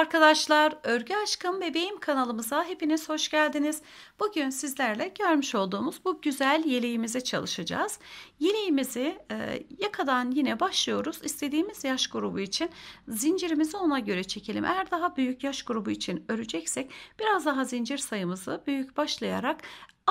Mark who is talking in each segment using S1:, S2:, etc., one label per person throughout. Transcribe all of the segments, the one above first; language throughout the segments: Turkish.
S1: arkadaşlar, Örgü Aşkım Bebeğim kanalımıza hepiniz hoş geldiniz. Bugün sizlerle görmüş olduğumuz bu güzel yeleğimize çalışacağız. Yeleğimizi e, yakadan yine başlıyoruz. İstediğimiz yaş grubu için zincirimizi ona göre çekelim. Eğer daha büyük yaş grubu için öreceksek biraz daha zincir sayımızı büyük başlayarak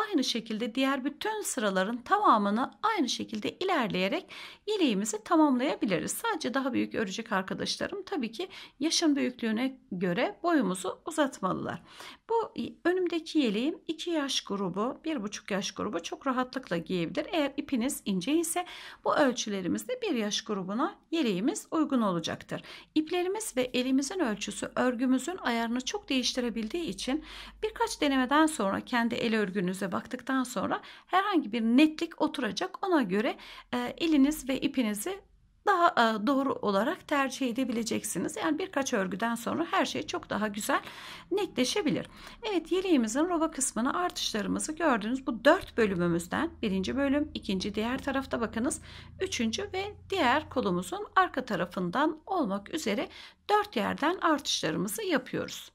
S1: aynı şekilde diğer bütün sıraların tamamını aynı şekilde ilerleyerek yeleğimizi tamamlayabiliriz. Sadece daha büyük örecek arkadaşlarım tabii ki yaşın büyüklüğüne göre boyumuzu uzatmalılar. Bu önümdeki yeleğim 2 yaş grubu, 1,5 yaş grubu çok rahatlıkla giyebilir. Eğer ipiniz ince ise bu ölçülerimizde 1 yaş grubuna yeleğimiz uygun olacaktır. İplerimiz ve elimizin ölçüsü örgümüzün ayarını çok değiştirebildiği için birkaç denemeden sonra kendi el örgünüze baktıktan sonra herhangi bir netlik oturacak. Ona göre e, eliniz ve ipinizi daha e, doğru olarak tercih edebileceksiniz. Yani birkaç örgüden sonra her şey çok daha güzel netleşebilir. Evet yeleğimizin roba kısmını artışlarımızı gördünüz. Bu dört bölümümüzden birinci bölüm, ikinci diğer tarafta bakınız. Üçüncü ve diğer kolumuzun arka tarafından olmak üzere dört yerden artışlarımızı yapıyoruz.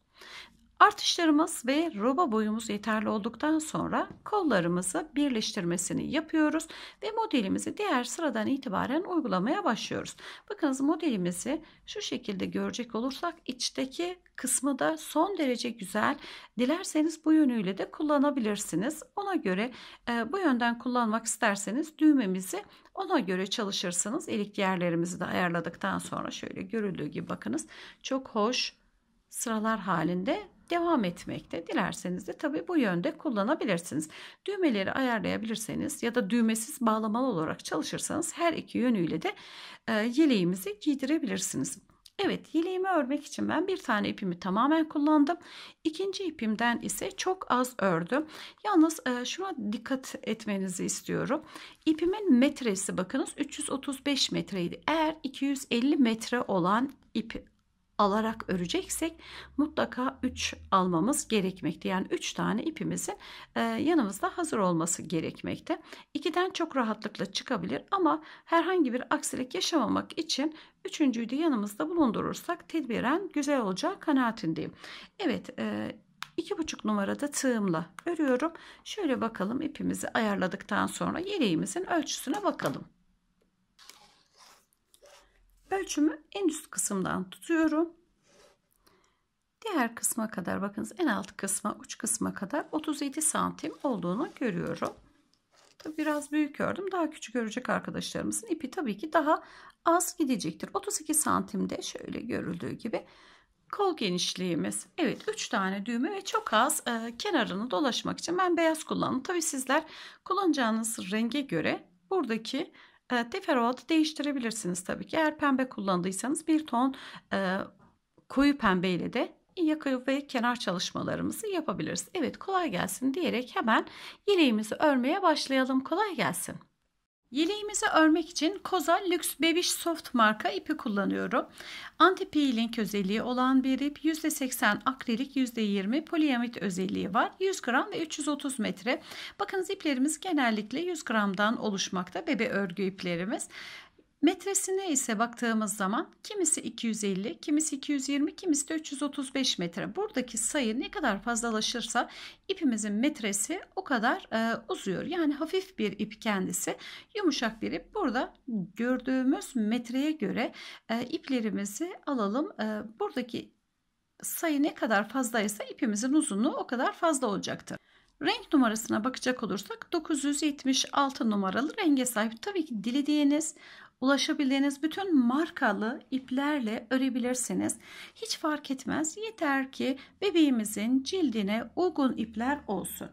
S1: Artışlarımız ve roba boyumuz yeterli olduktan sonra kollarımızı birleştirmesini yapıyoruz ve modelimizi diğer sıradan itibaren uygulamaya başlıyoruz. Bakınız modelimizi şu şekilde görecek olursak içteki kısmı da son derece güzel. Dilerseniz bu yönüyle de kullanabilirsiniz. Ona göre e, bu yönden kullanmak isterseniz düğmemizi ona göre çalışırsınız. İlik yerlerimizi de ayarladıktan sonra şöyle görüldüğü gibi bakınız çok hoş sıralar halinde devam etmekte. Dilerseniz de tabii bu yönde kullanabilirsiniz. Düğmeleri ayarlayabilirseniz ya da düğmesiz bağlamalı olarak çalışırsanız her iki yönüyle de e, yeleğimizi giydirebilirsiniz. Evet yeleğimi örmek için ben bir tane ipimi tamamen kullandım. İkinci ipimden ise çok az ördüm. Yalnız e, şuna dikkat etmenizi istiyorum. İpimin metresi bakınız 335 metreydi. Eğer 250 metre olan ip alarak öreceksek mutlaka 3 almamız gerekmekte. Yani 3 tane ipimizin e, yanımızda hazır olması gerekmekte. 2'den çok rahatlıkla çıkabilir ama herhangi bir aksilik yaşamamak için üçüncüyü de yanımızda bulundurursak tedbiren güzel olacağı kanaatindeyim. Evet e, iki buçuk numarada tığımla örüyorum. Şöyle bakalım ipimizi ayarladıktan sonra yeleğimizin ölçüsüne bakalım. Ölçümü en üst kısımdan tutuyorum. Diğer kısma kadar bakınız en alt kısma uç kısma kadar 37 santim olduğunu görüyorum. Tabii biraz büyük ördüm. Daha küçük örecek arkadaşlarımızın ipi tabii ki daha az gidecektir. 32 santimde şöyle görüldüğü gibi kol genişliğimiz. Evet 3 tane düğme ve çok az e, kenarını dolaşmak için ben beyaz kullandım. Tabii sizler kullanacağınız renge göre buradaki e, ee, teferruatı değiştirebilirsiniz tabii ki. Eğer pembe kullandıysanız bir ton e, koyu pembe ile de yaka ve kenar çalışmalarımızı yapabiliriz. Evet kolay gelsin diyerek hemen yeleğimizi örmeye başlayalım. Kolay gelsin. Yeleğimizi örmek için Koza Lux Bebiş Soft marka ipi kullanıyorum. Anti peeling özelliği olan bir ip %80 akrilik %20 poliamit özelliği var. 100 gram ve 330 metre. Bakınız iplerimiz genellikle 100 gramdan oluşmakta bebe örgü iplerimiz. Metresine ise baktığımız zaman kimisi 250, kimisi 220, kimisi de 335 metre. Buradaki sayı ne kadar fazlalaşırsa ipimizin metresi o kadar e, uzuyor. Yani hafif bir ip kendisi, yumuşak bir ip. Burada gördüğümüz metreye göre e, iplerimizi alalım. E, buradaki sayı ne kadar fazlaysa ipimizin uzunluğu o kadar fazla olacaktır. Renk numarasına bakacak olursak 976 numaralı renge sahip. Tabii ki dilediğiniz ulaşabildiğiniz bütün markalı iplerle örebilirsiniz. Hiç fark etmez. Yeter ki bebeğimizin cildine uygun ipler olsun.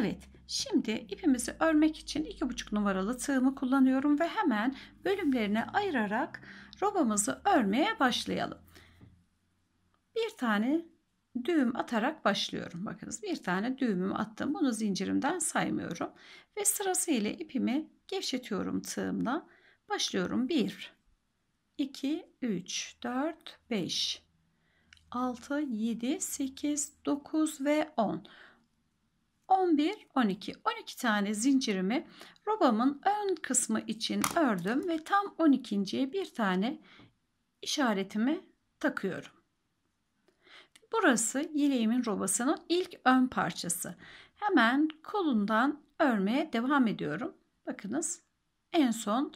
S1: Evet şimdi ipimizi örmek için 2,5 numaralı tığımı kullanıyorum ve hemen bölümlerine ayırarak robamızı örmeye başlayalım. Bir tane düğüm atarak başlıyorum. Bakınız bir tane düğümümü attım. Bunu zincirimden saymıyorum. Ve sırasıyla ipimi gevşetiyorum tığımla Başlıyorum. 1, 2, 3, 4, 5, 6, 7, 8, 9 ve 10. 11, 12. 12 tane zincirimi robamın ön kısmı için ördüm ve tam 12.ye bir tane işaretimi takıyorum. Burası yeleğimin robasının ilk ön parçası. Hemen kolundan örmeye devam ediyorum. Bakınız en son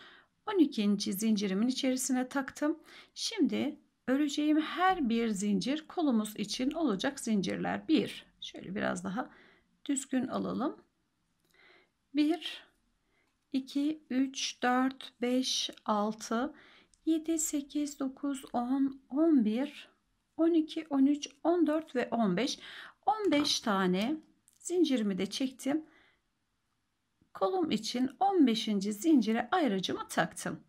S1: 12. zincirimin içerisine taktım. Şimdi öreceğim her bir zincir kolumuz için olacak zincirler. 1. Şöyle biraz daha düzgün alalım. 1 2 3 4 5 6 7 8 9 10 11 12 13 14 ve 15 15 tane zincirimi de çektim Kolum için 15. zincire ayrıcımı taktım.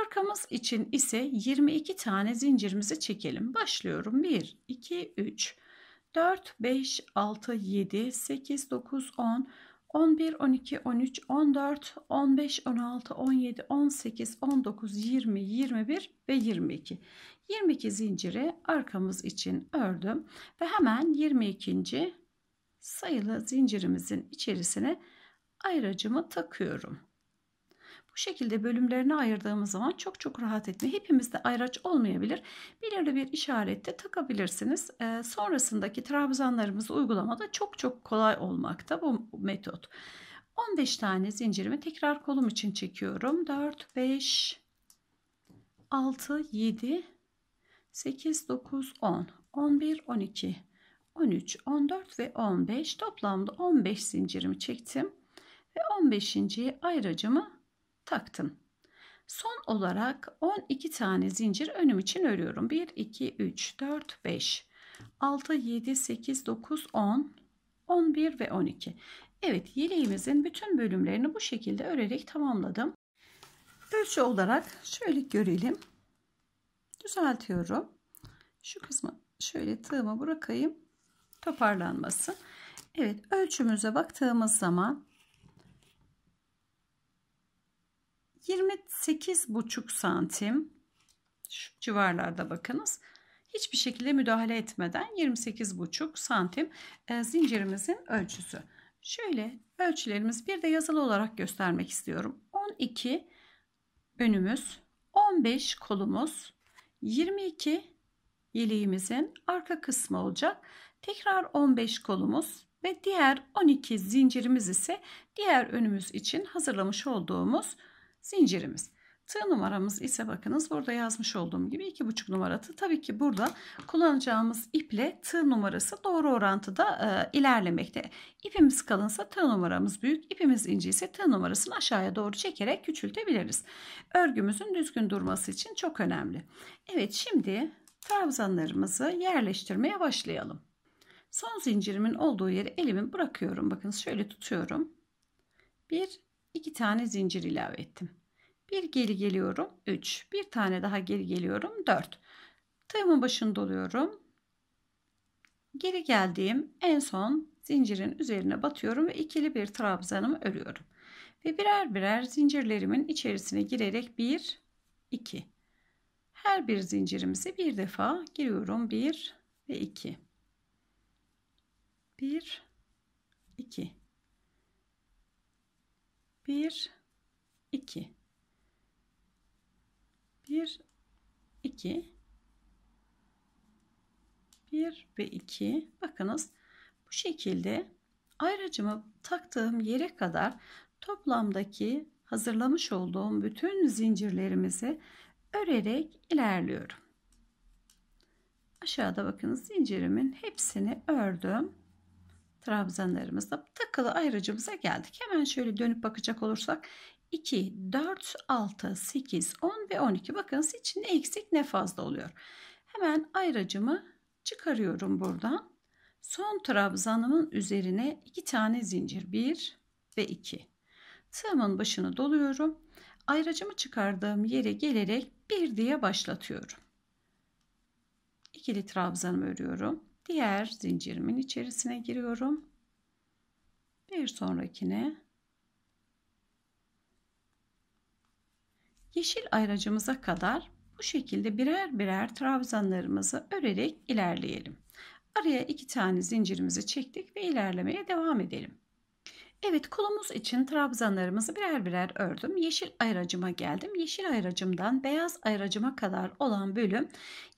S1: Arkamız için ise 22 tane zincirimizi çekelim. Başlıyorum. 1, 2, 3, 4, 5, 6, 7, 8, 9, 10, 11, 12, 13, 14, 15, 16, 17, 18, 19, 20, 21 ve 22. 22 zinciri arkamız için ördüm ve hemen 22. sayılı zincirimizin içerisine ayracımı takıyorum. Bu şekilde bölümlerini ayırdığımız zaman çok çok rahat etme. Hepimizde ayraç olmayabilir. Belirli bir işarette takabilirsiniz. E, sonrasındaki trabzanlarımızı uygulamada çok çok kolay olmakta bu metot. 15 tane zincirimi tekrar kolum için çekiyorum. 4, 5, 6, 7, 8, 9, 10, 11, 12, 13, 14 ve 15 toplamda 15 zincirimi çektim ve 15. ayracımı taktım. Son olarak 12 tane zincir önüm için örüyorum. 1, 2, 3, 4, 5, 6, 7, 8, 9, 10, 11 ve 12. Evet yeleğimizin bütün bölümlerini bu şekilde örerek tamamladım. Ölçü olarak şöyle görelim. Düzeltiyorum. Şu kısmı şöyle tığıma bırakayım. Toparlanmasın. Evet ölçümüze baktığımız zaman 28,5 santim şu civarlarda bakınız. Hiçbir şekilde müdahale etmeden 28,5 santim e, zincirimizin ölçüsü. Şöyle ölçülerimiz bir de yazılı olarak göstermek istiyorum. 12 önümüz, 15 kolumuz, 22 yeleğimizin arka kısmı olacak. Tekrar 15 kolumuz ve diğer 12 zincirimiz ise diğer önümüz için hazırlamış olduğumuz zincirimiz. Tığ numaramız ise bakınız burada yazmış olduğum gibi iki buçuk numara tığ. Tabii ki burada kullanacağımız iple tığ numarası doğru orantıda e, ilerlemekte. İpimiz kalınsa tığ numaramız büyük, ipimiz ince ise tığ numarasını aşağıya doğru çekerek küçültebiliriz. Örgümüzün düzgün durması için çok önemli. Evet şimdi trabzanlarımızı yerleştirmeye başlayalım. Son zincirimin olduğu yere elimi bırakıyorum. Bakın şöyle tutuyorum. Bir 2 tane zincir ilave ettim. Bir geri geliyorum 3. Bir tane daha geri geliyorum 4. Tığımın başını doluyorum. Geri geldiğim en son zincirin üzerine batıyorum ve ikili bir trabzanımı örüyorum. Ve birer birer zincirlerimin içerisine girerek 1 2 her bir zincirimizi bir defa giriyorum 1 ve 2 1 2 1 2 1 2 1 ve 2 bakınız bu şekilde ayracımı taktığım yere kadar toplamdaki hazırlamış olduğum bütün zincirlerimizi örerek ilerliyorum. Aşağıda bakınız zincirimin hepsini ördüm trabzanlarımızla takılı ayrıcımıza geldik. Hemen şöyle dönüp bakacak olursak 2, 4, 6, 8, 10 ve 12. Bakın hiç ne eksik ne fazla oluyor. Hemen ayracımı çıkarıyorum buradan. Son trabzanımın üzerine 2 tane zincir. 1 ve 2. Tığımın başını doluyorum. Ayracımı çıkardığım yere gelerek bir diye başlatıyorum. İkili trabzanımı örüyorum. Diğer zincirimin içerisine giriyorum. Bir sonrakine yeşil ayracımıza kadar bu şekilde birer birer trabzanlarımızı örerek ilerleyelim. Araya iki tane zincirimizi çektik ve ilerlemeye devam edelim. Evet kolumuz için trabzanlarımızı birer birer ördüm. Yeşil ayracıma geldim. Yeşil ayracımdan beyaz ayracıma kadar olan bölüm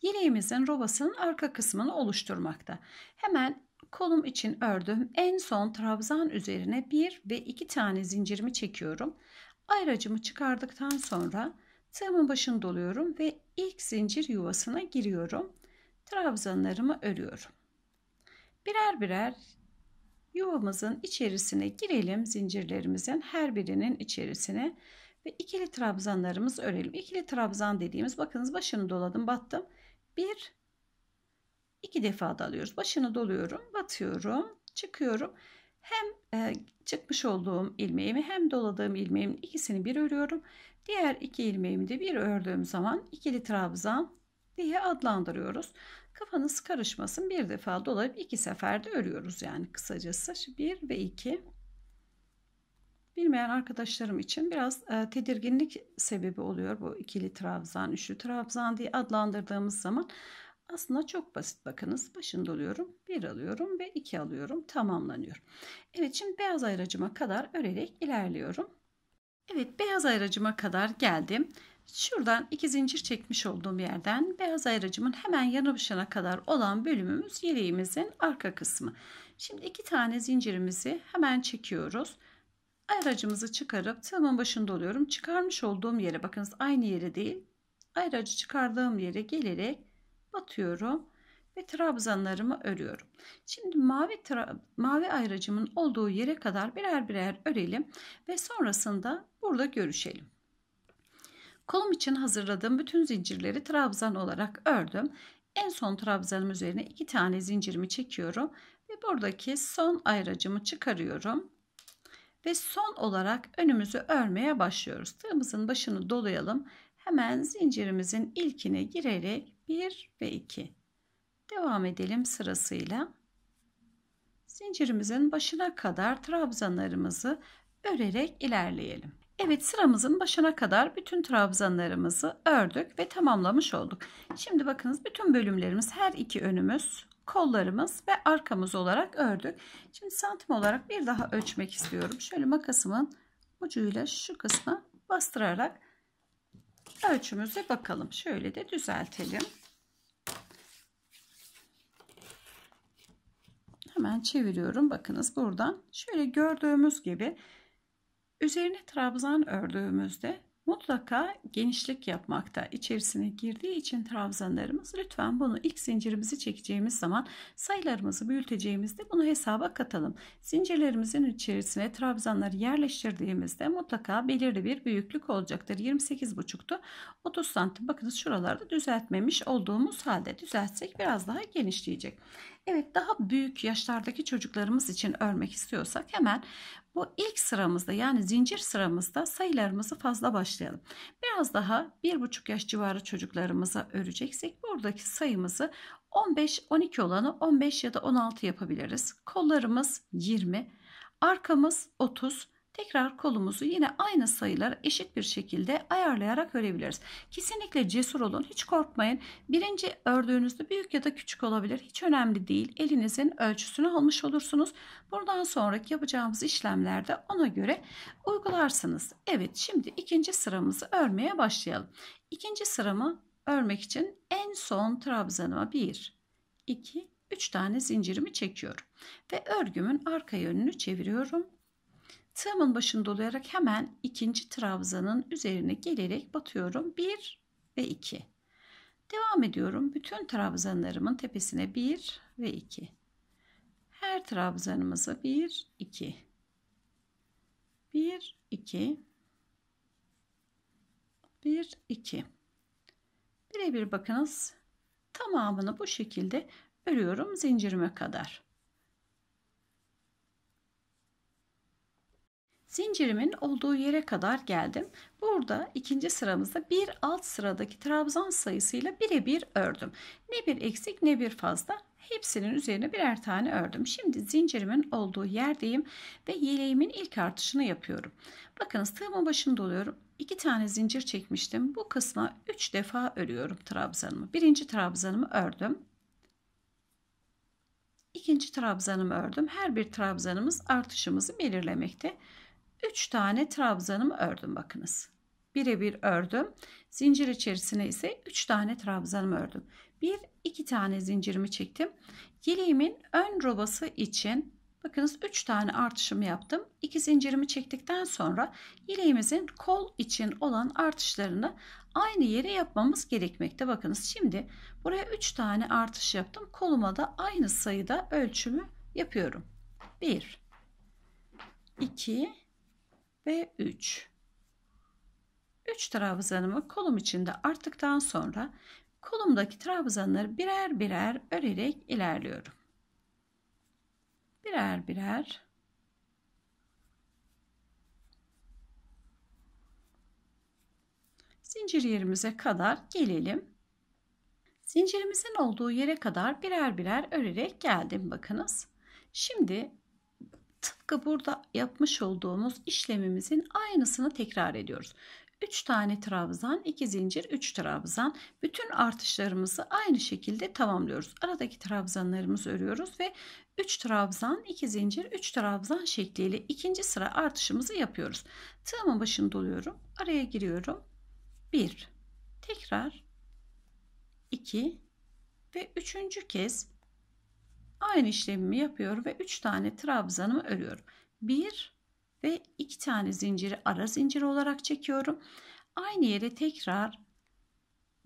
S1: yeleğimizin robasının arka kısmını oluşturmakta. Hemen kolum için ördüm. En son trabzan üzerine bir ve iki tane zincirimi çekiyorum. Ayracımı çıkardıktan sonra tığımın başını doluyorum ve ilk zincir yuvasına giriyorum. Trabzanlarımı örüyorum. Birer birer yuvamızın içerisine girelim zincirlerimizin her birinin içerisine ve ikili trabzanlarımız örelim. İkili trabzan dediğimiz bakınız başını doladım battım. Bir iki defa dalıyoruz. Başını doluyorum, batıyorum, çıkıyorum. Hem e, çıkmış olduğum ilmeğimi hem doladığım ilmeğimin ikisini bir örüyorum. Diğer iki ilmeğimi de bir ördüğüm zaman ikili trabzan diye adlandırıyoruz. Kafanız karışmasın. Bir defa dolayıp iki seferde örüyoruz yani kısacası. Şimdi bir ve iki. Bilmeyen arkadaşlarım için biraz e, tedirginlik sebebi oluyor bu ikili trabzan, üçlü trabzan diye adlandırdığımız zaman. Aslında çok basit bakınız. Başını doluyorum. bir alıyorum ve iki alıyorum. Tamamlanıyor. Evet şimdi beyaz ayracıma kadar örerek ilerliyorum. Evet beyaz ayracıma kadar geldim. Şuradan iki zincir çekmiş olduğum yerden beyaz ayracımın hemen yanı kadar olan bölümümüz yeleğimizin arka kısmı. Şimdi iki tane zincirimizi hemen çekiyoruz. Ayracımızı çıkarıp tığımın başında oluyorum. Çıkarmış olduğum yere bakınız aynı yere değil. Ayracı çıkardığım yere gelerek batıyorum ve trabzanlarımı örüyorum. Şimdi mavi mavi ayracımın olduğu yere kadar birer birer örelim ve sonrasında burada görüşelim. Kolum için hazırladığım bütün zincirleri trabzan olarak ördüm. En son trabzanım üzerine iki tane zincirimi çekiyorum ve buradaki son ayracımı çıkarıyorum. Ve son olarak önümüzü örmeye başlıyoruz. Tığımızın başını dolayalım. Hemen zincirimizin ilkine girerek 1 ve 2. Devam edelim sırasıyla. Zincirimizin başına kadar trabzanlarımızı örerek ilerleyelim. Evet sıramızın başına kadar bütün trabzanlarımızı ördük ve tamamlamış olduk. Şimdi bakınız bütün bölümlerimiz her iki önümüz, kollarımız ve arkamız olarak ördük. Şimdi santim olarak bir daha ölçmek istiyorum. Şöyle makasımın ucuyla şu kısmı bastırarak ölçümüze bakalım. Şöyle de düzeltelim. Hemen çeviriyorum. Bakınız buradan şöyle gördüğümüz gibi Üzerine trabzan ördüğümüzde mutlaka genişlik yapmakta içerisine girdiği için trabzanlarımız lütfen bunu ilk zincirimizi çekeceğimiz zaman sayılarımızı büyüteceğimizde bunu hesaba katalım. Zincirlerimizin içerisine trabzanları yerleştirdiğimizde mutlaka belirli bir büyüklük olacaktır. 28 buçuktu 30 santim bakınız şuralarda düzeltmemiş olduğumuz halde düzeltsek biraz daha genişleyecek. Evet daha büyük yaşlardaki çocuklarımız için örmek istiyorsak hemen bu ilk sıramızda yani zincir sıramızda sayılarımızı fazla başlayalım. Biraz daha 1,5 yaş civarı çocuklarımıza öreceksek buradaki sayımızı 15-12 olanı 15 ya da 16 yapabiliriz. Kollarımız 20, arkamız 30, Tekrar kolumuzu yine aynı sayılara eşit bir şekilde ayarlayarak örebiliriz. Kesinlikle cesur olun. Hiç korkmayın. Birinci ördüğünüzde büyük ya da küçük olabilir. Hiç önemli değil. Elinizin ölçüsünü almış olursunuz. Buradan sonraki yapacağımız işlemlerde ona göre uygularsınız. Evet şimdi ikinci sıramızı örmeye başlayalım. İkinci sıramı örmek için en son trabzanıma 1, 2, 3 tane zincirimi çekiyorum. Ve örgümün arka yönünü çeviriyorum Tığımın başını dolayarak hemen ikinci trabzanın üzerine gelerek batıyorum. 1 ve 2. Devam ediyorum. Bütün trabzanlarımın tepesine 1 ve 2. Her trabzanımıza 1, 2. 1, 2. 1, 2. Birebir bakınız tamamını bu şekilde örüyorum zincirime kadar. Zincirimin olduğu yere kadar geldim. Burada ikinci sıramızda bir alt sıradaki trabzan sayısıyla birebir ördüm. Ne bir eksik ne bir fazla. Hepsinin üzerine birer tane ördüm. Şimdi zincirimin olduğu yerdeyim ve yeleğimin ilk artışını yapıyorum. Bakınız tığımın başında oluyorum. 2 tane zincir çekmiştim. Bu kısma 3 defa örüyorum trabzanımı. Birinci trabzanımı ördüm. İkinci trabzanımı ördüm. Her bir trabzanımız artışımızı belirlemekte. 3 tane trabzanımı ördüm bakınız. Birebir ördüm. Zincir içerisine ise 3 tane trabzanımı ördüm. Bir iki tane zincirimi çektim. Yeleğimin ön robası için bakınız 3 tane artışımı yaptım. 2 zincirimi çektikten sonra yeleğimizin kol için olan artışlarını aynı yere yapmamız gerekmekte. Bakınız şimdi buraya 3 tane artış yaptım. Koluma da aynı sayıda ölçümü yapıyorum. 1 2 ve 3. 3 trabzanımı kolum içinde arttıktan sonra kolumdaki trabzanları birer birer örerek ilerliyorum. Birer birer zincir yerimize kadar gelelim. Zincirimizin olduğu yere kadar birer birer örerek geldim bakınız. Şimdi Tıpkı burada yapmış olduğumuz işlemimizin aynısını tekrar ediyoruz. 3 tane trabzan, 2 zincir, 3 trabzan. Bütün artışlarımızı aynı şekilde tamamlıyoruz. Aradaki trabzanlarımızı örüyoruz ve 3 trabzan, 2 zincir, 3 trabzan şekliyle ikinci sıra artışımızı yapıyoruz. Tığımın başını doluyorum. Araya giriyorum. 1 tekrar 2 ve üçüncü kez Aynı işlemimi yapıyorum ve 3 tane trabzanımı örüyorum. 1 ve 2 tane zinciri ara zincir olarak çekiyorum. Aynı yere tekrar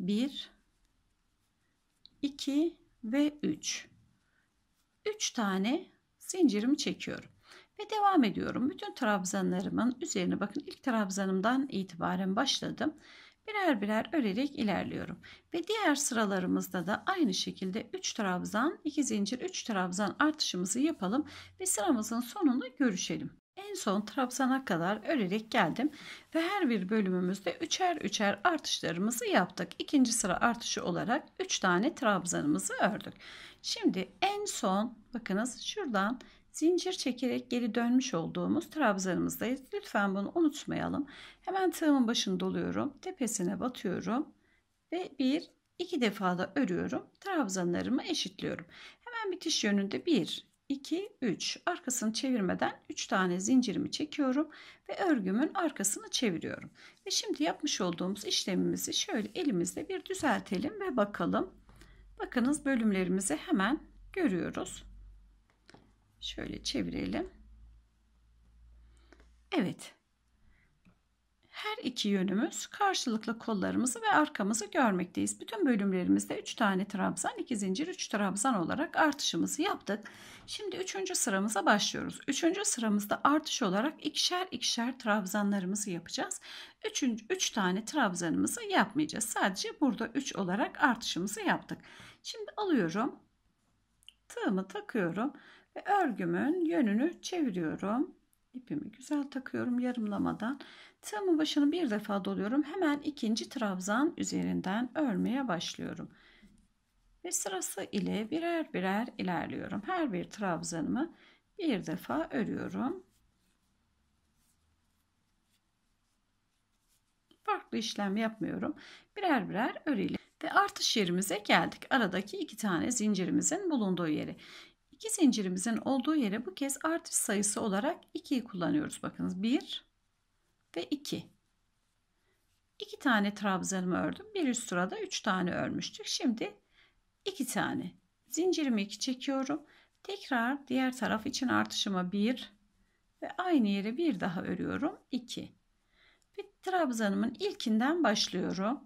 S1: 1 2 ve 3 3 tane zincirimi çekiyorum ve devam ediyorum. Bütün trabzanlarımın üzerine bakın ilk trabzanımdan itibaren başladım birer birer örerek ilerliyorum. Ve diğer sıralarımızda da aynı şekilde 3 trabzan, 2 zincir, 3 trabzan artışımızı yapalım ve sıramızın sonunu görüşelim. En son trabzana kadar örerek geldim ve her bir bölümümüzde üçer üçer artışlarımızı yaptık. İkinci sıra artışı olarak 3 tane trabzanımızı ördük. Şimdi en son bakınız şuradan zincir çekerek geri dönmüş olduğumuz trabzanımızdayız. Lütfen bunu unutmayalım. Hemen tığımın başını doluyorum. Tepesine batıyorum. Ve bir, iki defa da örüyorum. Trabzanlarımı eşitliyorum. Hemen bitiş yönünde bir, iki üç arkasını çevirmeden üç tane zincirimi çekiyorum ve örgümün arkasını çeviriyorum. Ve şimdi yapmış olduğumuz işlemimizi şöyle elimizle bir düzeltelim ve bakalım. Bakınız bölümlerimizi hemen görüyoruz. Şöyle çevirelim. Evet. Her iki yönümüz karşılıklı kollarımızı ve arkamızı görmekteyiz. Bütün bölümlerimizde 3 tane trabzan, 2 zincir, 3 trabzan olarak artışımızı yaptık. Şimdi 3. sıramıza başlıyoruz. 3. sıramızda artış olarak ikişer ikişer trabzanlarımızı yapacağız. 3. 3 tane trabzanımızı yapmayacağız. Sadece burada 3 olarak artışımızı yaptık. Şimdi alıyorum. Tığımı takıyorum. Ve örgümün yönünü çeviriyorum. İpimi güzel takıyorum yarımlamadan. Tığımın başını bir defa doluyorum. Hemen ikinci trabzan üzerinden örmeye başlıyorum. Ve sırası ile birer birer ilerliyorum. Her bir trabzanımı bir defa örüyorum. Farklı işlem yapmıyorum. Birer birer örelim ve artış yerimize geldik. Aradaki iki tane zincirimizin bulunduğu yeri. İki zincirimizin olduğu yere bu kez artış sayısı olarak 2'yi kullanıyoruz. Bakınız 1 ve 2. 2 tane trabzanımı ördüm. Bir üst sırada 3 tane örmüştük. Şimdi 2 tane. Zincirimi 2 çekiyorum. Tekrar diğer taraf için artışıma 1 ve aynı yere bir daha örüyorum. 2. Ve trabzanımın ilkinden başlıyorum.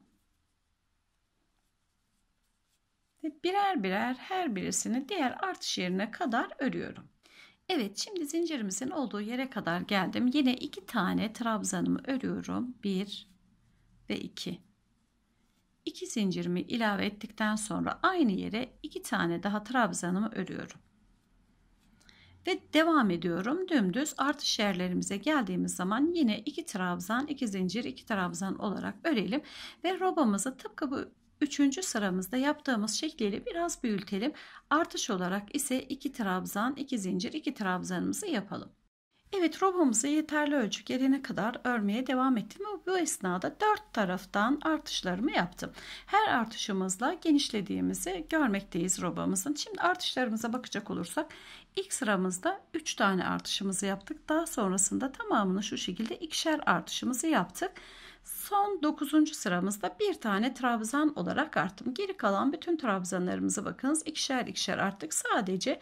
S1: Ve birer birer her birisini diğer artış yerine kadar örüyorum. Evet şimdi zincirimizin olduğu yere kadar geldim. Yine iki tane trabzanımı örüyorum. Bir ve iki. İki zincirimi ilave ettikten sonra aynı yere iki tane daha trabzanımı örüyorum. Ve devam ediyorum. Dümdüz artış yerlerimize geldiğimiz zaman yine iki trabzan, iki zincir, iki trabzan olarak örelim. Ve robamızı tıpkı bu Üçüncü sıramızda yaptığımız şekliyle biraz büyütelim. Artış olarak ise 2 trabzan, 2 zincir, 2 trabzanımızı yapalım. Evet robamızı yeterli ölçü gelene kadar örmeye devam ettim ve bu esnada 4 taraftan artışlarımı yaptım. Her artışımızla genişlediğimizi görmekteyiz robamızın. Şimdi artışlarımıza bakacak olursak İlk sıramızda 3 tane artışımızı yaptık. Daha sonrasında tamamını şu şekilde ikişer artışımızı yaptık. Son 9. sıramızda bir tane trabzan olarak arttım. Geri kalan bütün trabzanlarımızı bakınız ikişer ikişer arttık. Sadece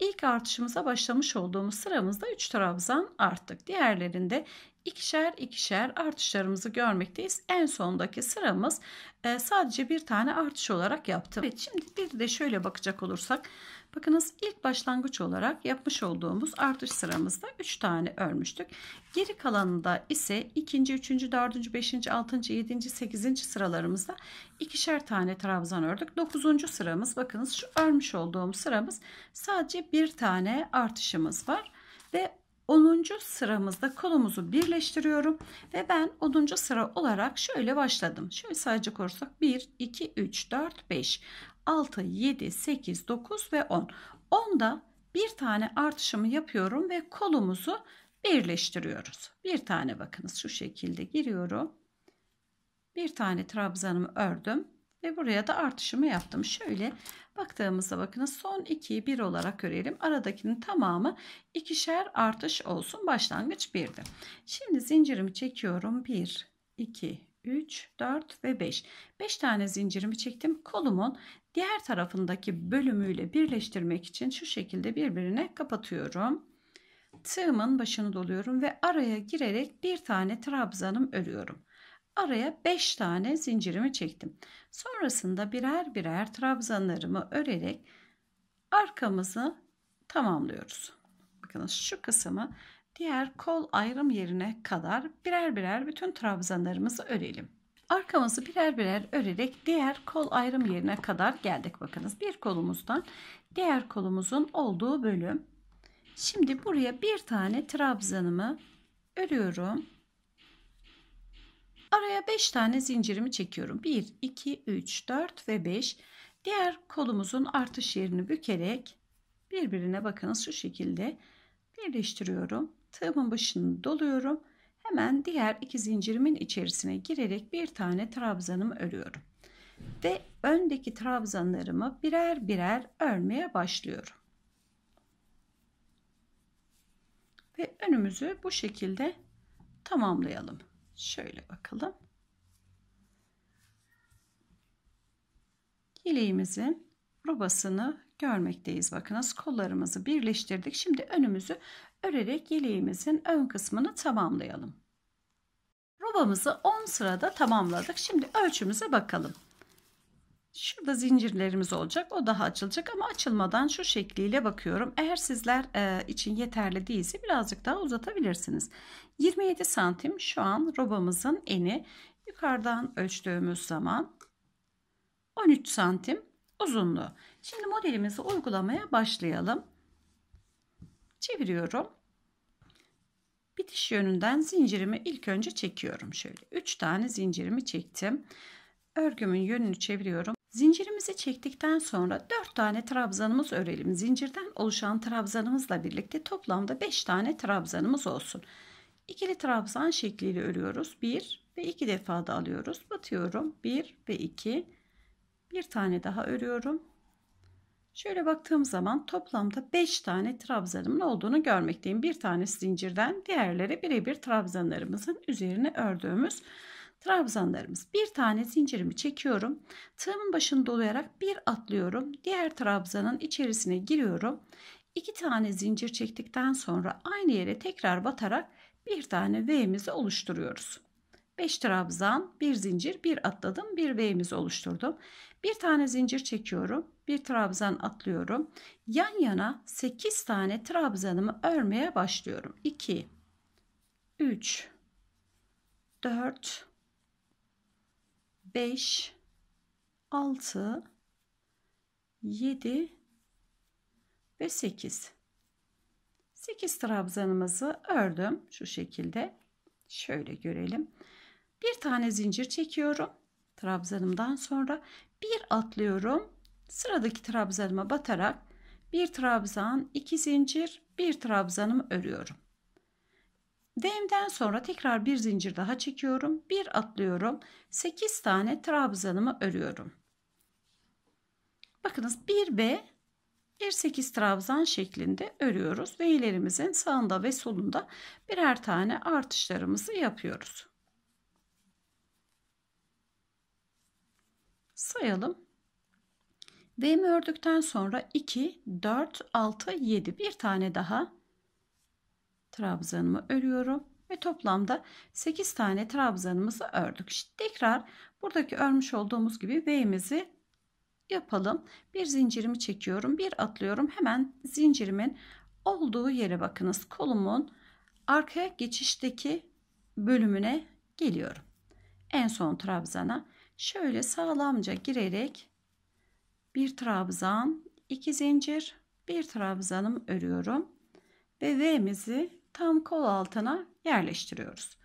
S1: ilk artışımıza başlamış olduğumuz sıramızda 3 trabzan arttık. Diğerlerinde ikişer ikişer artışlarımızı görmekteyiz. En sondaki sıramız e, sadece bir tane artış olarak yaptım. Evet şimdi bir de şöyle bakacak olursak Bakınız ilk başlangıç olarak yapmış olduğumuz artış sıramızda 3 tane örmüştük. Geri kalanında ise 2. 3. 4. 5. 6. 7. 8. sıralarımızda ikişer tane trabzan ördük. 9. sıramız bakınız şu örmüş olduğum sıramız sadece bir tane artışımız var. Ve 10. sıramızda kolumuzu birleştiriyorum ve ben 10. sıra olarak şöyle başladım. Şöyle sadece korusak 1, 2, 3, 4, 5. 6, 7, 8, 9 ve 10. 10'da bir tane artışımı yapıyorum ve kolumuzu birleştiriyoruz. Bir tane bakınız şu şekilde giriyorum. Bir tane trabzanımı ördüm ve buraya da artışımı yaptım. Şöyle baktığımızda bakınız son 2'yi 1 olarak örelim. Aradakinin tamamı ikişer artış olsun. Başlangıç 1'di. Şimdi zincirimi çekiyorum. 1, 2, 3, 4 ve 5. 5 tane zincirimi çektim. Kolumun diğer tarafındaki bölümüyle birleştirmek için şu şekilde birbirine kapatıyorum. Tığımın başını doluyorum ve araya girerek bir tane trabzanım örüyorum. Araya 5 tane zincirimi çektim. Sonrasında birer birer trabzanlarımı örerek arkamızı tamamlıyoruz. Bakınız şu kısmı diğer kol ayrım yerine kadar birer birer bütün trabzanlarımızı örelim. Arkamızı birer birer örerek diğer kol ayrım yerine kadar geldik. Bakınız bir kolumuzdan diğer kolumuzun olduğu bölüm. Şimdi buraya bir tane trabzanımı örüyorum. Araya 5 tane zincirimi çekiyorum. 1, 2, 3, 4 ve 5. Diğer kolumuzun artış yerini bükerek birbirine bakınız şu şekilde birleştiriyorum tığımın başını doluyorum. Hemen diğer iki zincirimin içerisine girerek bir tane trabzanımı örüyorum. Ve öndeki trabzanlarımı birer birer örmeye başlıyorum. Ve önümüzü bu şekilde tamamlayalım. Şöyle bakalım. Yeleğimizin robasını görmekteyiz. Bakınız kollarımızı birleştirdik. Şimdi önümüzü örerek yeleğimizin ön kısmını tamamlayalım. Robamızı 10 sırada tamamladık. Şimdi ölçümüze bakalım. Şurada zincirlerimiz olacak. O daha açılacak ama açılmadan şu şekliyle bakıyorum. Eğer sizler e, için yeterli değilse birazcık daha uzatabilirsiniz. 27 santim şu an robamızın eni. Yukarıdan ölçtüğümüz zaman 13 santim uzunluğu. Şimdi modelimizi uygulamaya başlayalım çeviriyorum. Bitiş yönünden zincirimi ilk önce çekiyorum. Şöyle 3 tane zincirimi çektim. Örgümün yönünü çeviriyorum. Zincirimizi çektikten sonra 4 tane trabzanımız örelim. Zincirden oluşan trabzanımızla birlikte toplamda 5 tane trabzanımız olsun. İkili trabzan şekliyle örüyoruz. 1 ve 2 defa da alıyoruz. Batıyorum. 1 ve 2. Bir tane daha örüyorum. Şöyle baktığım zaman toplamda 5 tane trabzanımın olduğunu görmekteyim. Bir tane zincirden diğerleri birebir trabzanlarımızın üzerine ördüğümüz trabzanlarımız. Bir tane zincirimi çekiyorum. Tığımın başını dolayarak bir atlıyorum. Diğer trabzanın içerisine giriyorum. İki tane zincir çektikten sonra aynı yere tekrar batarak bir tane V'mizi oluşturuyoruz. 5 trabzan, bir zincir, bir atladım, bir V'mizi oluşturdum. Bir tane zincir çekiyorum bir trabzan atlıyorum. Yan yana 8 tane trabzanımı örmeye başlıyorum. 2 3 4 5 6 7 ve 8 8 trabzanımızı ördüm şu şekilde şöyle görelim bir tane zincir çekiyorum trabzanımdan sonra bir atlıyorum Sıradaki trabzanıma batarak bir trabzan, iki zincir, bir trabzanımı örüyorum. Değimden sonra tekrar bir zincir daha çekiyorum. Bir atlıyorum. 8 tane trabzanımı örüyorum. Bakınız 1 B, bir 8 trabzan şeklinde örüyoruz ve ilerimizin sağında ve solunda birer tane artışlarımızı yapıyoruz. Sayalım. D'mi ördükten sonra 2, 4, 6, 7 bir tane daha trabzanımı örüyorum ve toplamda 8 tane trabzanımızı ördük. Şimdi tekrar buradaki örmüş olduğumuz gibi V'mizi yapalım. Bir zincirimi çekiyorum, bir atlıyorum. Hemen zincirimin olduğu yere bakınız. Kolumun arkaya geçişteki bölümüne geliyorum. En son trabzana şöyle sağlamca girerek bir trabzan, iki zincir, bir trabzanım örüyorum ve V'mizi tam kol altına yerleştiriyoruz.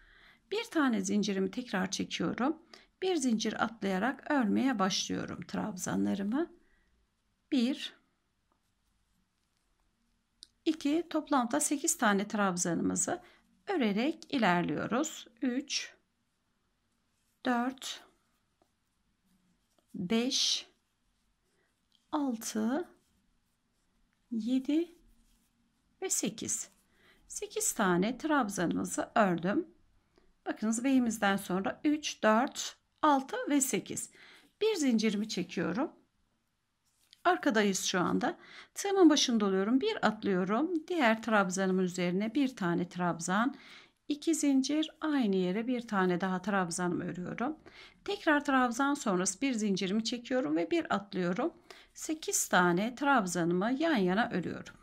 S1: Bir tane zincirimi tekrar çekiyorum. Bir zincir atlayarak örmeye başlıyorum trabzanlarımı. 1 2 toplamda 8 tane trabzanımızı örerek ilerliyoruz. 3 4 5 6 7 ve 8. 8 tane trabzanımızı ördüm. Bakınız beyimizden sonra 3, 4, 6 ve 8. Bir zincirimi çekiyorum. Arkadayız şu anda. Tığımın başında oluyorum. Bir atlıyorum. Diğer trabzanımın üzerine bir tane trabzan, 2 zincir aynı yere bir tane daha trabzanımı örüyorum. Tekrar trabzan sonrası bir zincirimi çekiyorum ve bir atlıyorum. 8 tane trabzanımı yan yana örüyorum.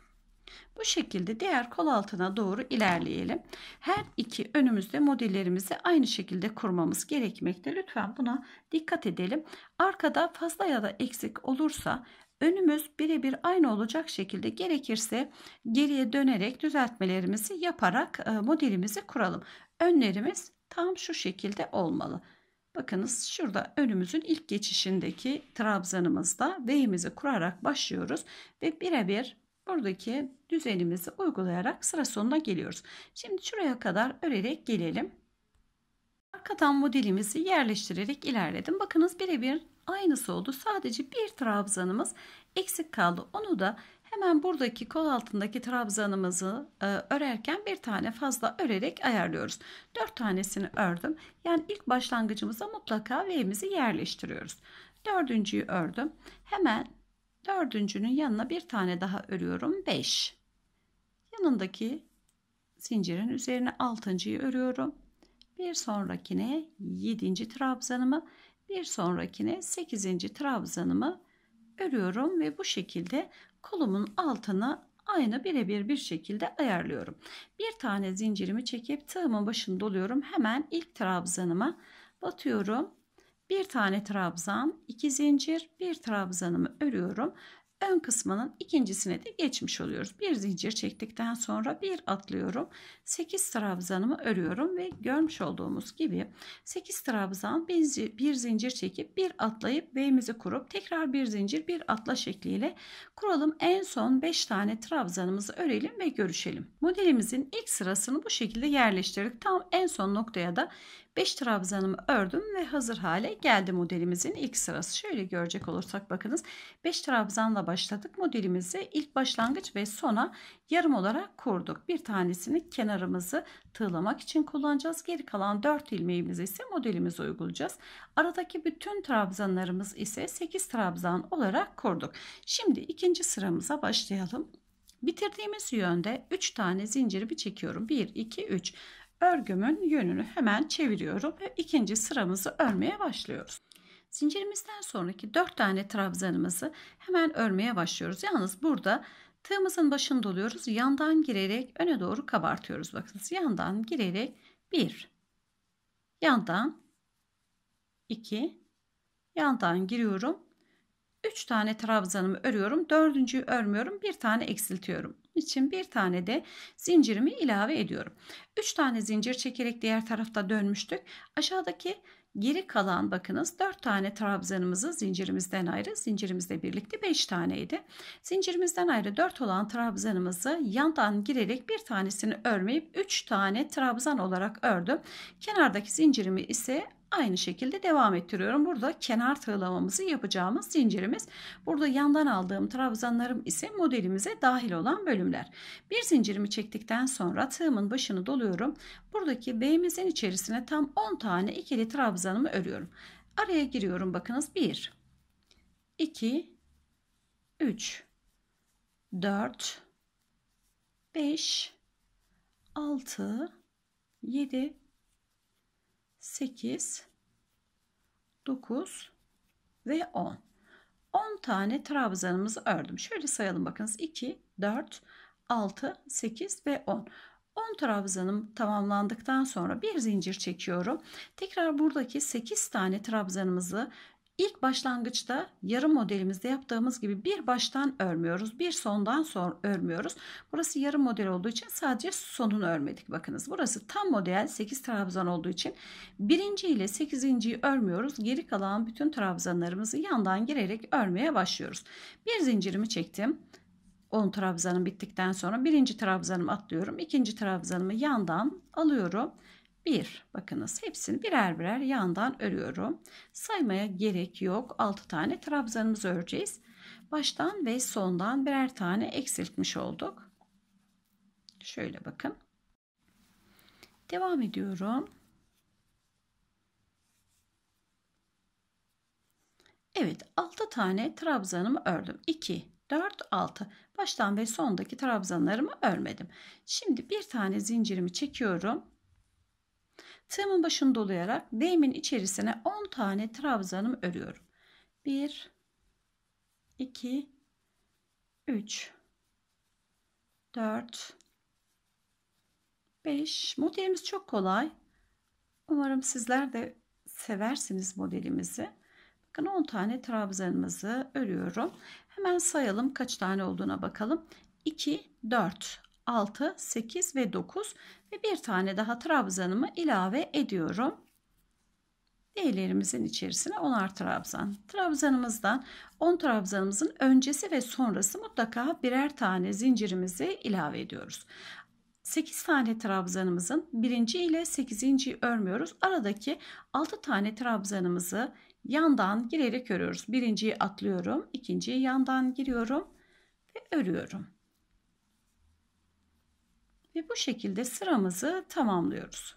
S1: Bu şekilde diğer kol altına doğru ilerleyelim. Her iki önümüzde modellerimizi aynı şekilde kurmamız gerekmekte. Lütfen buna dikkat edelim. Arkada fazla ya da eksik olursa önümüz birebir aynı olacak şekilde gerekirse geriye dönerek düzeltmelerimizi yaparak e, modelimizi kuralım. Önlerimiz tam şu şekilde olmalı. Bakınız şurada önümüzün ilk geçişindeki trabzanımızda V'imizi kurarak başlıyoruz ve birebir buradaki düzenimizi uygulayarak sıra sonuna geliyoruz. Şimdi şuraya kadar örerek gelelim. Arkadan modelimizi yerleştirerek ilerledim. Bakınız birebir aynısı oldu. Sadece bir trabzanımız eksik kaldı. Onu da hemen buradaki kol altındaki trabzanımızı e, örerken bir tane fazla örerek ayarlıyoruz. Dört tanesini ördüm. Yani ilk başlangıcımıza mutlaka V'mizi yerleştiriyoruz. Dördüncüyü ördüm. Hemen dördüncünün yanına bir tane daha örüyorum. Beş. Yanındaki zincirin üzerine altıncıyı örüyorum. Bir sonrakine yedinci trabzanımı bir sonrakine 8. trabzanımı örüyorum ve bu şekilde kolumun altını aynı birebir bir şekilde ayarlıyorum. Bir tane zincirimi çekip tığımın başını doluyorum. Hemen ilk trabzanıma batıyorum. Bir tane trabzan, iki zincir, bir trabzanımı örüyorum ön kısmının ikincisine de geçmiş oluyoruz. Bir zincir çektikten sonra bir atlıyorum. 8 trabzanımı örüyorum ve görmüş olduğumuz gibi 8 trabzan bir, zincir çekip bir atlayıp V'mizi kurup tekrar bir zincir bir atla şekliyle kuralım. En son 5 tane trabzanımızı örelim ve görüşelim. Modelimizin ilk sırasını bu şekilde yerleştirdik. Tam en son noktaya da 5 trabzanımı ördüm ve hazır hale geldi modelimizin ilk sırası. Şöyle görecek olursak bakınız 5 trabzanla başladık. Modelimizi ilk başlangıç ve sona yarım olarak kurduk. Bir tanesini kenarımızı tığlamak için kullanacağız. Geri kalan 4 ilmeğimizi ise modelimize uygulayacağız. Aradaki bütün trabzanlarımız ise 8 trabzan olarak kurduk. Şimdi ikinci sıramıza başlayalım. Bitirdiğimiz yönde 3 tane zinciri bir çekiyorum. 1, 2, 3 örgümün yönünü hemen çeviriyorum ve ikinci sıramızı örmeye başlıyoruz. Zincirimizden sonraki 4 tane trabzanımızı hemen örmeye başlıyoruz. Yalnız burada tığımızın başını doluyoruz. Yandan girerek öne doğru kabartıyoruz. Bakınız yandan girerek 1 yandan 2 yandan giriyorum. 3 tane trabzanımı örüyorum. 4. örmüyorum. 1 tane eksiltiyorum için bir tane de zincirimi ilave ediyorum. 3 tane zincir çekerek diğer tarafta dönmüştük. Aşağıdaki geri kalan bakınız 4 tane trabzanımızı zincirimizden ayrı zincirimizle birlikte 5 taneydi. Zincirimizden ayrı 4 olan trabzanımızı yandan girerek bir tanesini örmeyip 3 tane trabzan olarak ördüm. Kenardaki zincirimi ise Aynı şekilde devam ettiriyorum. Burada kenar tığlamamızı yapacağımız zincirimiz. Burada yandan aldığım trabzanlarım ise modelimize dahil olan bölümler. Bir zincirimi çektikten sonra tığımın başını doluyorum. Buradaki B'mizin içerisine tam 10 tane ikili trabzanımı örüyorum. Araya giriyorum bakınız 1 2 3 4 5 6 7 8, 9 ve 10. 10 tane trabzanımızı ördüm. Şöyle sayalım bakınız. 2, 4, 6, 8 ve 10. 10 trabzanım tamamlandıktan sonra bir zincir çekiyorum. Tekrar buradaki 8 tane trabzanımızı İlk başlangıçta yarım modelimizde yaptığımız gibi bir baştan örmüyoruz. Bir sondan sonra örmüyoruz. Burası yarım model olduğu için sadece sonunu örmedik. Bakınız burası tam model 8 trabzan olduğu için birinci ile 8.yi örmüyoruz. Geri kalan bütün trabzanlarımızı yandan girerek örmeye başlıyoruz. Bir zincirimi çektim. 10 trabzanım bittikten sonra birinci trabzanımı atlıyorum. ikinci trabzanımı yandan alıyorum. 1. Bakınız hepsini birer birer yandan örüyorum. Saymaya gerek yok. 6 tane trabzanımızı öreceğiz. Baştan ve sondan birer tane eksiltmiş olduk. Şöyle bakın. Devam ediyorum. Evet 6 tane trabzanımı ördüm. 2, 4, 6. Baştan ve sondaki trabzanlarımı örmedim. Şimdi bir tane zincirimi çekiyorum Tığımın başını dolayarak değimin içerisine 10 tane trabzanımı örüyorum. 1 2 3 4 5 modelimiz çok kolay. Umarım sizler de seversiniz modelimizi. Bakın 10 tane trabzanımızı örüyorum. Hemen sayalım kaç tane olduğuna bakalım. 2 4 6 8 ve 9 ve bir tane daha trabzanımı ilave ediyorum. D'lerimizin içerisine 10'ar trabzan. Trabzanımızdan 10 trabzanımızın öncesi ve sonrası mutlaka birer tane zincirimizi ilave ediyoruz. 8 tane trabzanımızın birinci ile 8. örmüyoruz. Aradaki 6 tane trabzanımızı yandan girerek örüyoruz. Birinciyi atlıyorum, ikinciyi yandan giriyorum ve örüyorum. Ve bu şekilde sıramızı tamamlıyoruz.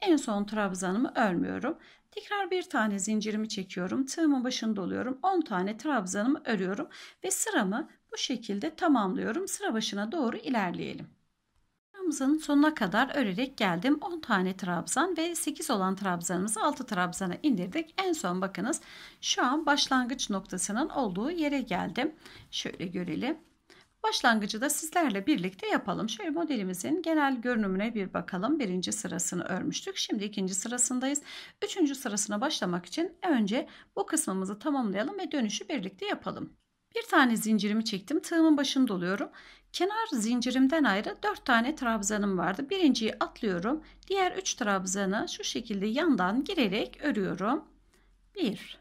S1: En son trabzanımı örmüyorum. Tekrar bir tane zincirimi çekiyorum. Tığımın başını doluyorum, 10 tane trabzanımı örüyorum ve sıramı bu şekilde tamamlıyorum. Sıra başına doğru ilerleyelim trabzanımızın sonuna kadar örerek geldim. 10 tane trabzan ve 8 olan trabzanımızı 6 trabzana indirdik. En son bakınız şu an başlangıç noktasının olduğu yere geldim. Şöyle görelim. Başlangıcı da sizlerle birlikte yapalım. Şöyle modelimizin genel görünümüne bir bakalım. Birinci sırasını örmüştük. Şimdi ikinci sırasındayız. Üçüncü sırasına başlamak için önce bu kısmımızı tamamlayalım ve dönüşü birlikte yapalım. Bir tane zincirimi çektim. Tığımın başını doluyorum. Kenar zincirimden ayrı 4 tane trabzanım vardı. Birinciyi atlıyorum. Diğer 3 trabzanı şu şekilde yandan girerek örüyorum. 1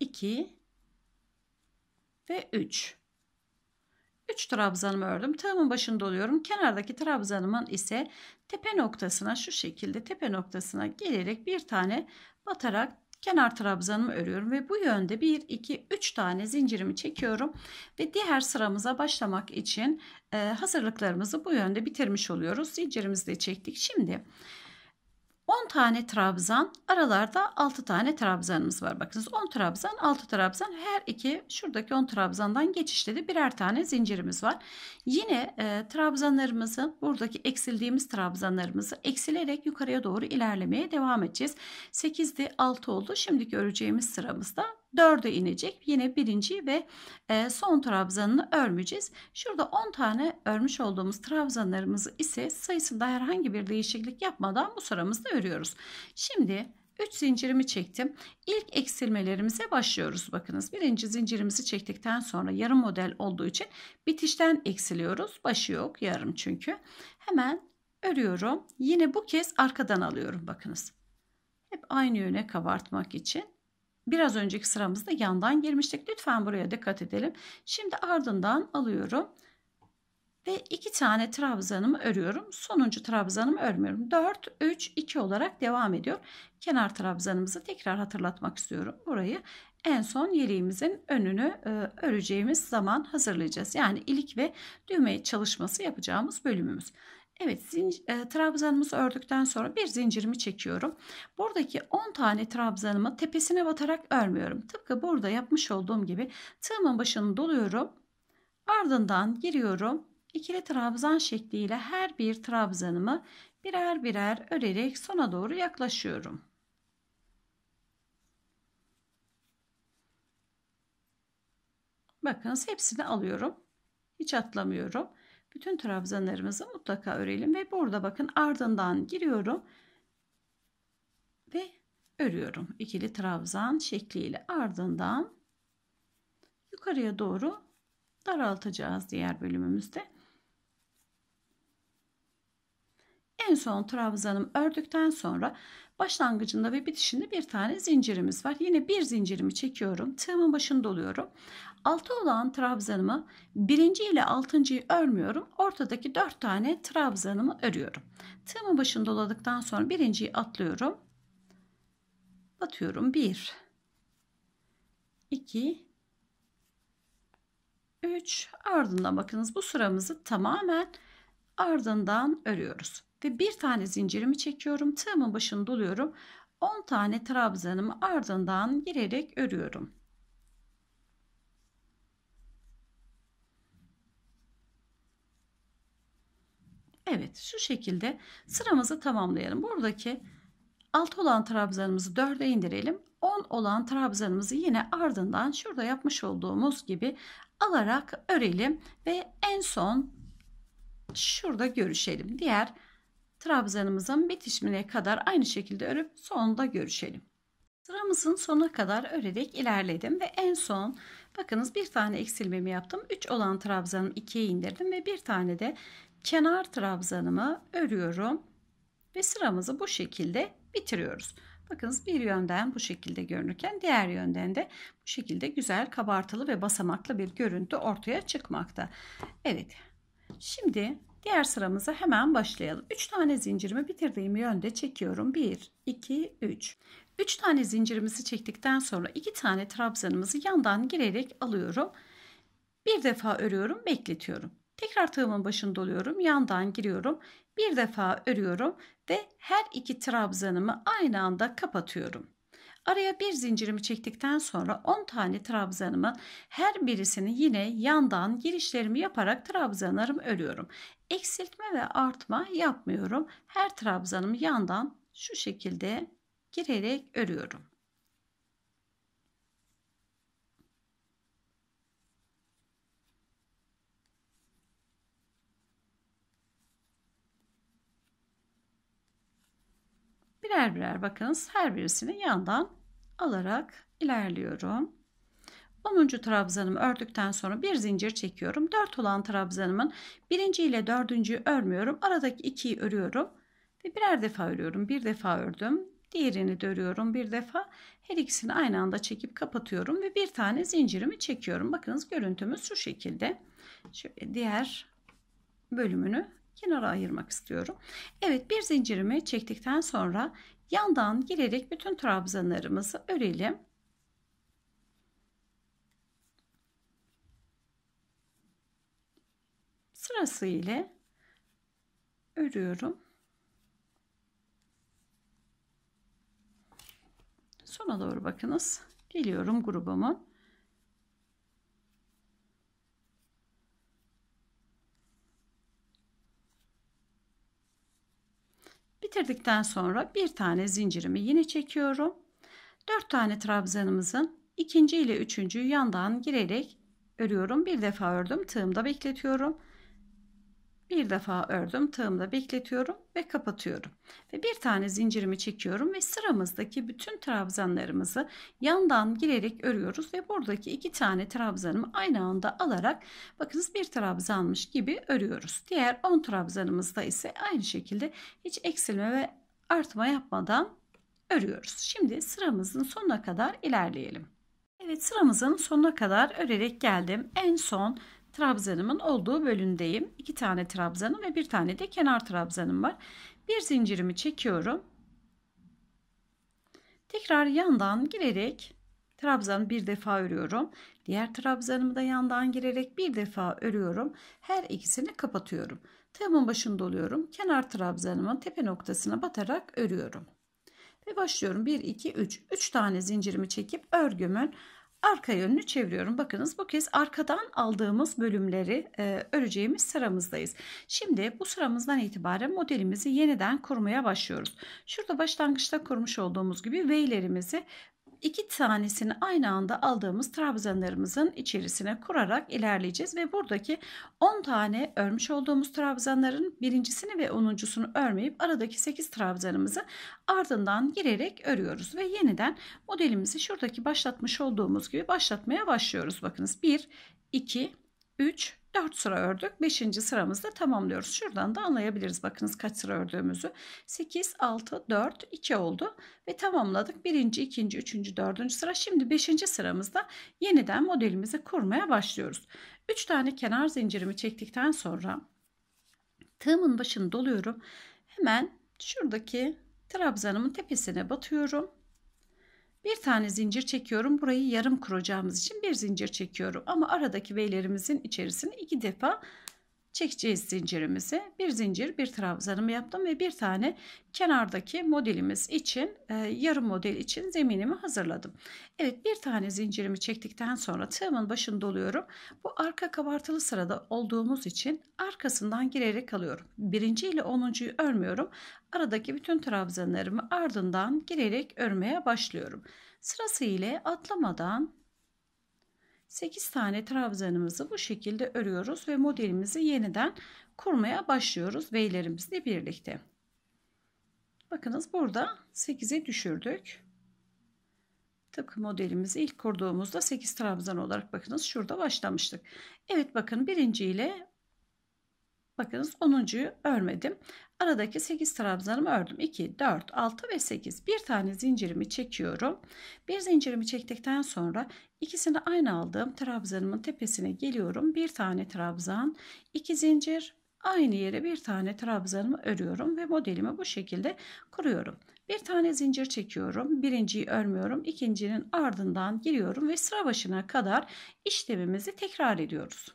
S1: 2 ve 3 3 trabzanımı ördüm. Tığımın başında oluyorum. Kenardaki trabzanımın ise tepe noktasına şu şekilde tepe noktasına gelerek bir tane batarak kenar trabzanımı örüyorum ve bu yönde 1 2 3 tane zincirimi çekiyorum ve diğer sıramıza başlamak için hazırlıklarımızı bu yönde bitirmiş oluyoruz zincirimizi de çektik şimdi 10 tane trabzan aralarda 6 tane trabzanımız var. Bakınız 10 trabzan 6 trabzan her iki şuradaki 10 trabzandan geçişte de birer tane zincirimiz var. Yine e, trabzanlarımızı buradaki eksildiğimiz trabzanlarımızı eksilerek yukarıya doğru ilerlemeye devam edeceğiz. 8'di, 6 oldu. Şimdiki öreceğimiz sıramızda 4'e inecek. Yine birinci ve e, son trabzanını örmeyeceğiz. Şurada 10 tane örmüş olduğumuz trabzanlarımızı ise sayısında herhangi bir değişiklik yapmadan bu sıramızda örüyoruz. Şimdi 3 zincirimi çektim. İlk eksilmelerimize başlıyoruz. Bakınız birinci zincirimizi çektikten sonra yarım model olduğu için bitişten eksiliyoruz. Başı yok yarım çünkü. Hemen örüyorum. Yine bu kez arkadan alıyorum bakınız. Hep aynı yöne kabartmak için Biraz önceki sıramızda yandan girmiştik. Lütfen buraya dikkat edelim. Şimdi ardından alıyorum. Ve iki tane trabzanımı örüyorum. Sonuncu trabzanımı örmüyorum. 4, 3, 2 olarak devam ediyor. Kenar trabzanımızı tekrar hatırlatmak istiyorum. Burayı en son yeleğimizin önünü e, öreceğimiz zaman hazırlayacağız. Yani ilik ve düğme çalışması yapacağımız bölümümüz. Evet zincir, e, trabzanımızı ördükten sonra bir zincirimi çekiyorum. Buradaki 10 tane trabzanımı tepesine batarak örmüyorum. Tıpkı burada yapmış olduğum gibi tığımın başını doluyorum. Ardından giriyorum. İkili trabzan şekliyle her bir trabzanımı birer birer örerek sona doğru yaklaşıyorum. Bakınız hepsini alıyorum. Hiç atlamıyorum. Bütün trabzanlarımızı mutlaka örelim ve burada bakın ardından giriyorum ve örüyorum. ikili trabzan şekliyle ardından yukarıya doğru daraltacağız diğer bölümümüzde. En son trabzanım ördükten sonra Başlangıcında ve bitişinde bir tane zincirimiz var. Yine bir zincirimi çekiyorum. Tığımın başını doluyorum. Altı olan trabzanımı birinci ile altıncıyı örmüyorum. Ortadaki dört tane trabzanımı örüyorum. Tığımın başını doladıktan sonra birinciyi atlıyorum. Batıyorum. Bir, iki, 3 ardından bakınız bu sıramızı tamamen ardından örüyoruz ve bir tane zincirimi çekiyorum. Tığımın başını doluyorum. 10 tane trabzanımı ardından girerek örüyorum. Evet şu şekilde sıramızı tamamlayalım. Buradaki 6 olan trabzanımızı 4'e indirelim. 10 olan trabzanımızı yine ardından şurada yapmış olduğumuz gibi alarak örelim ve en son şurada görüşelim. Diğer trabzanımızın bitişimine kadar aynı şekilde örüp sonunda görüşelim. Sıramızın sonuna kadar örerek ilerledim ve en son bakınız bir tane eksilmemi yaptım. 3 olan trabzanımı ikiye indirdim ve bir tane de kenar trabzanımı örüyorum ve sıramızı bu şekilde bitiriyoruz. Bakınız bir yönden bu şekilde görünürken diğer yönden de bu şekilde güzel kabartılı ve basamaklı bir görüntü ortaya çıkmakta. Evet şimdi Diğer sıramızı hemen başlayalım. 3 tane zincirimi bitirdiğim yönde çekiyorum. 1, 2, 3. 3 tane zincirimizi çektikten sonra 2 tane trabzanımızı yandan girerek alıyorum. Bir defa örüyorum, bekletiyorum. Tekrar tığımın başını doluyorum, yandan giriyorum. Bir defa örüyorum ve her iki trabzanımı aynı anda kapatıyorum. Araya bir zincirimi çektikten sonra 10 tane trabzanımı her birisini yine yandan girişlerimi yaparak trabzanlarımı örüyorum. Eksiltme ve artma yapmıyorum. Her trabzanımı yandan şu şekilde girerek örüyorum. birer birer bakınız her birisini yandan alarak ilerliyorum. 10. trabzanımı ördükten sonra bir zincir çekiyorum. 4 olan trabzanımın 1. ile 4. örmüyorum. Aradaki 2'yi örüyorum ve birer defa örüyorum. Bir defa ördüm. Diğerini de örüyorum bir defa. Her ikisini aynı anda çekip kapatıyorum ve bir tane zincirimi çekiyorum. Bakınız görüntümüz şu şekilde. Şöyle diğer bölümünü kenara ayırmak istiyorum. Evet bir zincirimi çektikten sonra Yandan girerek bütün trabzanlarımızı örelim. Sırası ile örüyorum. Sona doğru bakınız. Geliyorum grubumun Bitirdikten sonra bir tane zincirimi yine çekiyorum. 4 tane trabzanımızın ikinci ile üçüncüyü yandan girerek örüyorum. Bir defa ördüm. Tığımda bekletiyorum bir defa ördüm tığımda bekletiyorum ve kapatıyorum ve bir tane zincirimi çekiyorum ve sıramızdaki bütün trabzanlarımızı yandan girerek örüyoruz ve buradaki iki tane trabzanımı aynı anda alarak bakınız bir trabzanmış gibi örüyoruz diğer 10 trabzanımızda ise aynı şekilde hiç eksilme ve artma yapmadan örüyoruz şimdi sıramızın sonuna kadar ilerleyelim Evet sıramızın sonuna kadar örerek geldim en son trabzanımın olduğu bölümdeyim. İki tane trabzanım ve bir tane de kenar trabzanım var. Bir zincirimi çekiyorum. Tekrar yandan girerek trabzanı bir defa örüyorum. Diğer trabzanımı da yandan girerek bir defa örüyorum. Her ikisini kapatıyorum. Tığımın başında oluyorum. Kenar trabzanımın tepe noktasına batarak örüyorum. Ve başlıyorum. 1, 2, 3. 3 tane zincirimi çekip örgümün arka yönünü çeviriyorum. Bakınız bu kez arkadan aldığımız bölümleri e, öreceğimiz sıramızdayız. Şimdi bu sıramızdan itibaren modelimizi yeniden kurmaya başlıyoruz. Şurada başlangıçta kurmuş olduğumuz gibi V'lerimizi iki tanesini aynı anda aldığımız trabzanlarımızın içerisine kurarak ilerleyeceğiz ve buradaki 10 tane örmüş olduğumuz trabzanların birincisini ve onuncusunu örmeyip aradaki 8 trabzanımızı ardından girerek örüyoruz ve yeniden modelimizi şuradaki başlatmış olduğumuz gibi başlatmaya başlıyoruz. Bakınız 1 2 3 4 sıra ördük. 5. sıramızda tamamlıyoruz. Şuradan da anlayabiliriz bakınız kaç sıra ördüğümüzü. 8, 6, 4, 2 oldu ve tamamladık. 1. 2. 3. 4. sıra. Şimdi 5. sıramızda yeniden modelimizi kurmaya başlıyoruz. 3 tane kenar zincirimi çektikten sonra tığımın başını doluyorum. Hemen şuradaki trabzanımın tepesine batıyorum bir tane zincir çekiyorum. Burayı yarım kuracağımız için bir zincir çekiyorum. Ama aradaki V'lerimizin içerisine iki defa çekeceğiz zincirimizi. Bir zincir bir trabzanımı yaptım ve bir tane kenardaki modelimiz için e, yarım model için zeminimi hazırladım. Evet bir tane zincirimi çektikten sonra tığımın başını doluyorum. Bu arka kabartılı sırada olduğumuz için arkasından girerek alıyorum. Birinci ile onuncuyu örmüyorum. Aradaki bütün trabzanlarımı ardından girerek örmeye başlıyorum. Sırası ile atlamadan 8 tane trabzanımızı bu şekilde örüyoruz ve modelimizi yeniden kurmaya başlıyoruz V'lerimizle birlikte. Bakınız burada 8'e düşürdük. Tıpkı modelimizi ilk kurduğumuzda 8 trabzan olarak bakınız şurada başlamıştık. Evet bakın birinci ile bakınız 10. örmedim. Aradaki 8 trabzanımı ördüm. 2, 4, 6 ve 8. Bir tane zincirimi çekiyorum. Bir zincirimi çektikten sonra ikisini aynı aldığım trabzanımın tepesine geliyorum. Bir tane trabzan, iki zincir, aynı yere bir tane trabzanımı örüyorum ve modelimi bu şekilde kuruyorum. Bir tane zincir çekiyorum. Birinciyi örmüyorum. ikincinin ardından giriyorum ve sıra başına kadar işlemimizi tekrar ediyoruz.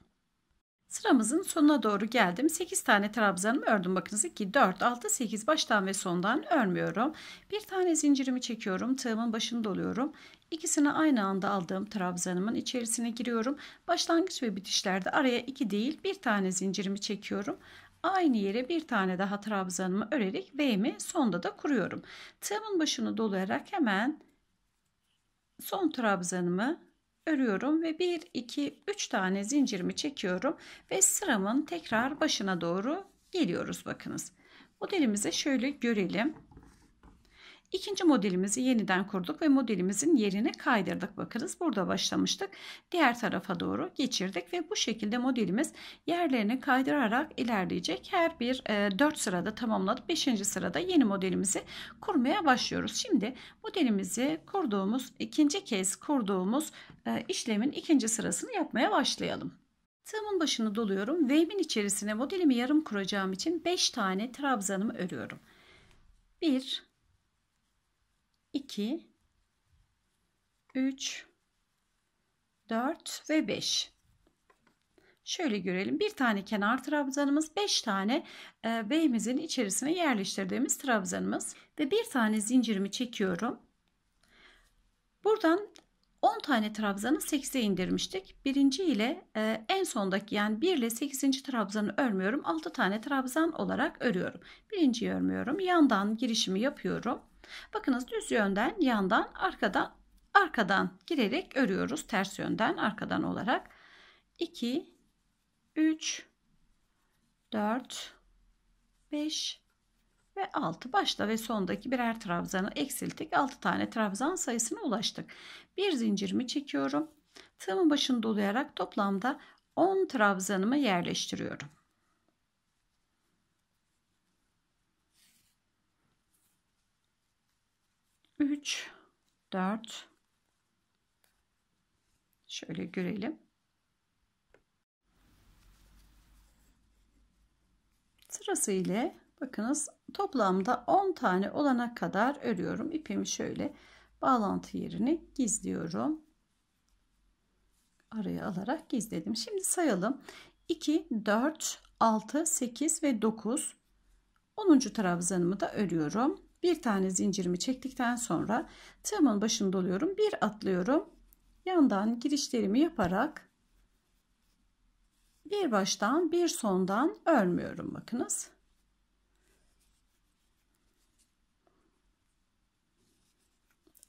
S1: Sıramızın sonuna doğru geldim. 8 tane trabzanımı ördüm. Bakınız ki 4, 6, 8 baştan ve sondan örmüyorum. Bir tane zincirimi çekiyorum. Tığımın başını doluyorum. İkisini aynı anda aldığım trabzanımın içerisine giriyorum. Başlangıç ve bitişlerde araya 2 değil bir tane zincirimi çekiyorum. Aynı yere bir tane daha trabzanımı örerek V'mi sonda da kuruyorum. Tığımın başını dolayarak hemen son trabzanımı örüyorum ve 1 2 3 tane zincirimi çekiyorum ve sıramın tekrar başına doğru geliyoruz bakınız. Modelimize şöyle görelim. İkinci modelimizi yeniden kurduk ve modelimizin yerine kaydırdık. Bakınız burada başlamıştık. Diğer tarafa doğru geçirdik ve bu şekilde modelimiz yerlerini kaydırarak ilerleyecek. Her bir e, 4 sırada tamamladık. 5. sırada yeni modelimizi kurmaya başlıyoruz. Şimdi modelimizi kurduğumuz ikinci kez kurduğumuz e, işlemin ikinci sırasını yapmaya başlayalım. Tığımın başını doluyorum. Wave'in içerisine modelimi yarım kuracağım için 5 tane trabzanımı örüyorum. 1 2 3 4 ve 5 Şöyle görelim. Bir tane kenar trabzanımız, 5 tane e, içerisine yerleştirdiğimiz trabzanımız ve bir tane zincirimi çekiyorum. Buradan 10 tane trabzanı 8'e indirmiştik. Birinci ile e, en sondaki yani 1 ile 8. trabzanı örmüyorum. 6 tane trabzan olarak örüyorum. Birinciyi örmüyorum. Yandan girişimi yapıyorum. Bakınız düz yönden yandan arkadan arkadan girerek örüyoruz. Ters yönden arkadan olarak 2 3 4 5 ve 6 başta ve sondaki birer trabzanı eksilttik. 6 tane trabzan sayısına ulaştık. Bir zincirimi çekiyorum. Tığımın başını dolayarak toplamda 10 trabzanımı yerleştiriyorum. 3 4 şöyle görelim. Sırasıyla bakınız toplamda 10 tane olana kadar örüyorum. ipimi şöyle bağlantı yerini gizliyorum. Araya alarak gizledim. Şimdi sayalım. 2 4 6 8 ve 9 10. trabzanımı da örüyorum. Bir tane zincirimi çektikten sonra tığımın başını doluyorum. Bir atlıyorum. Yandan girişlerimi yaparak bir baştan bir sondan örmüyorum bakınız.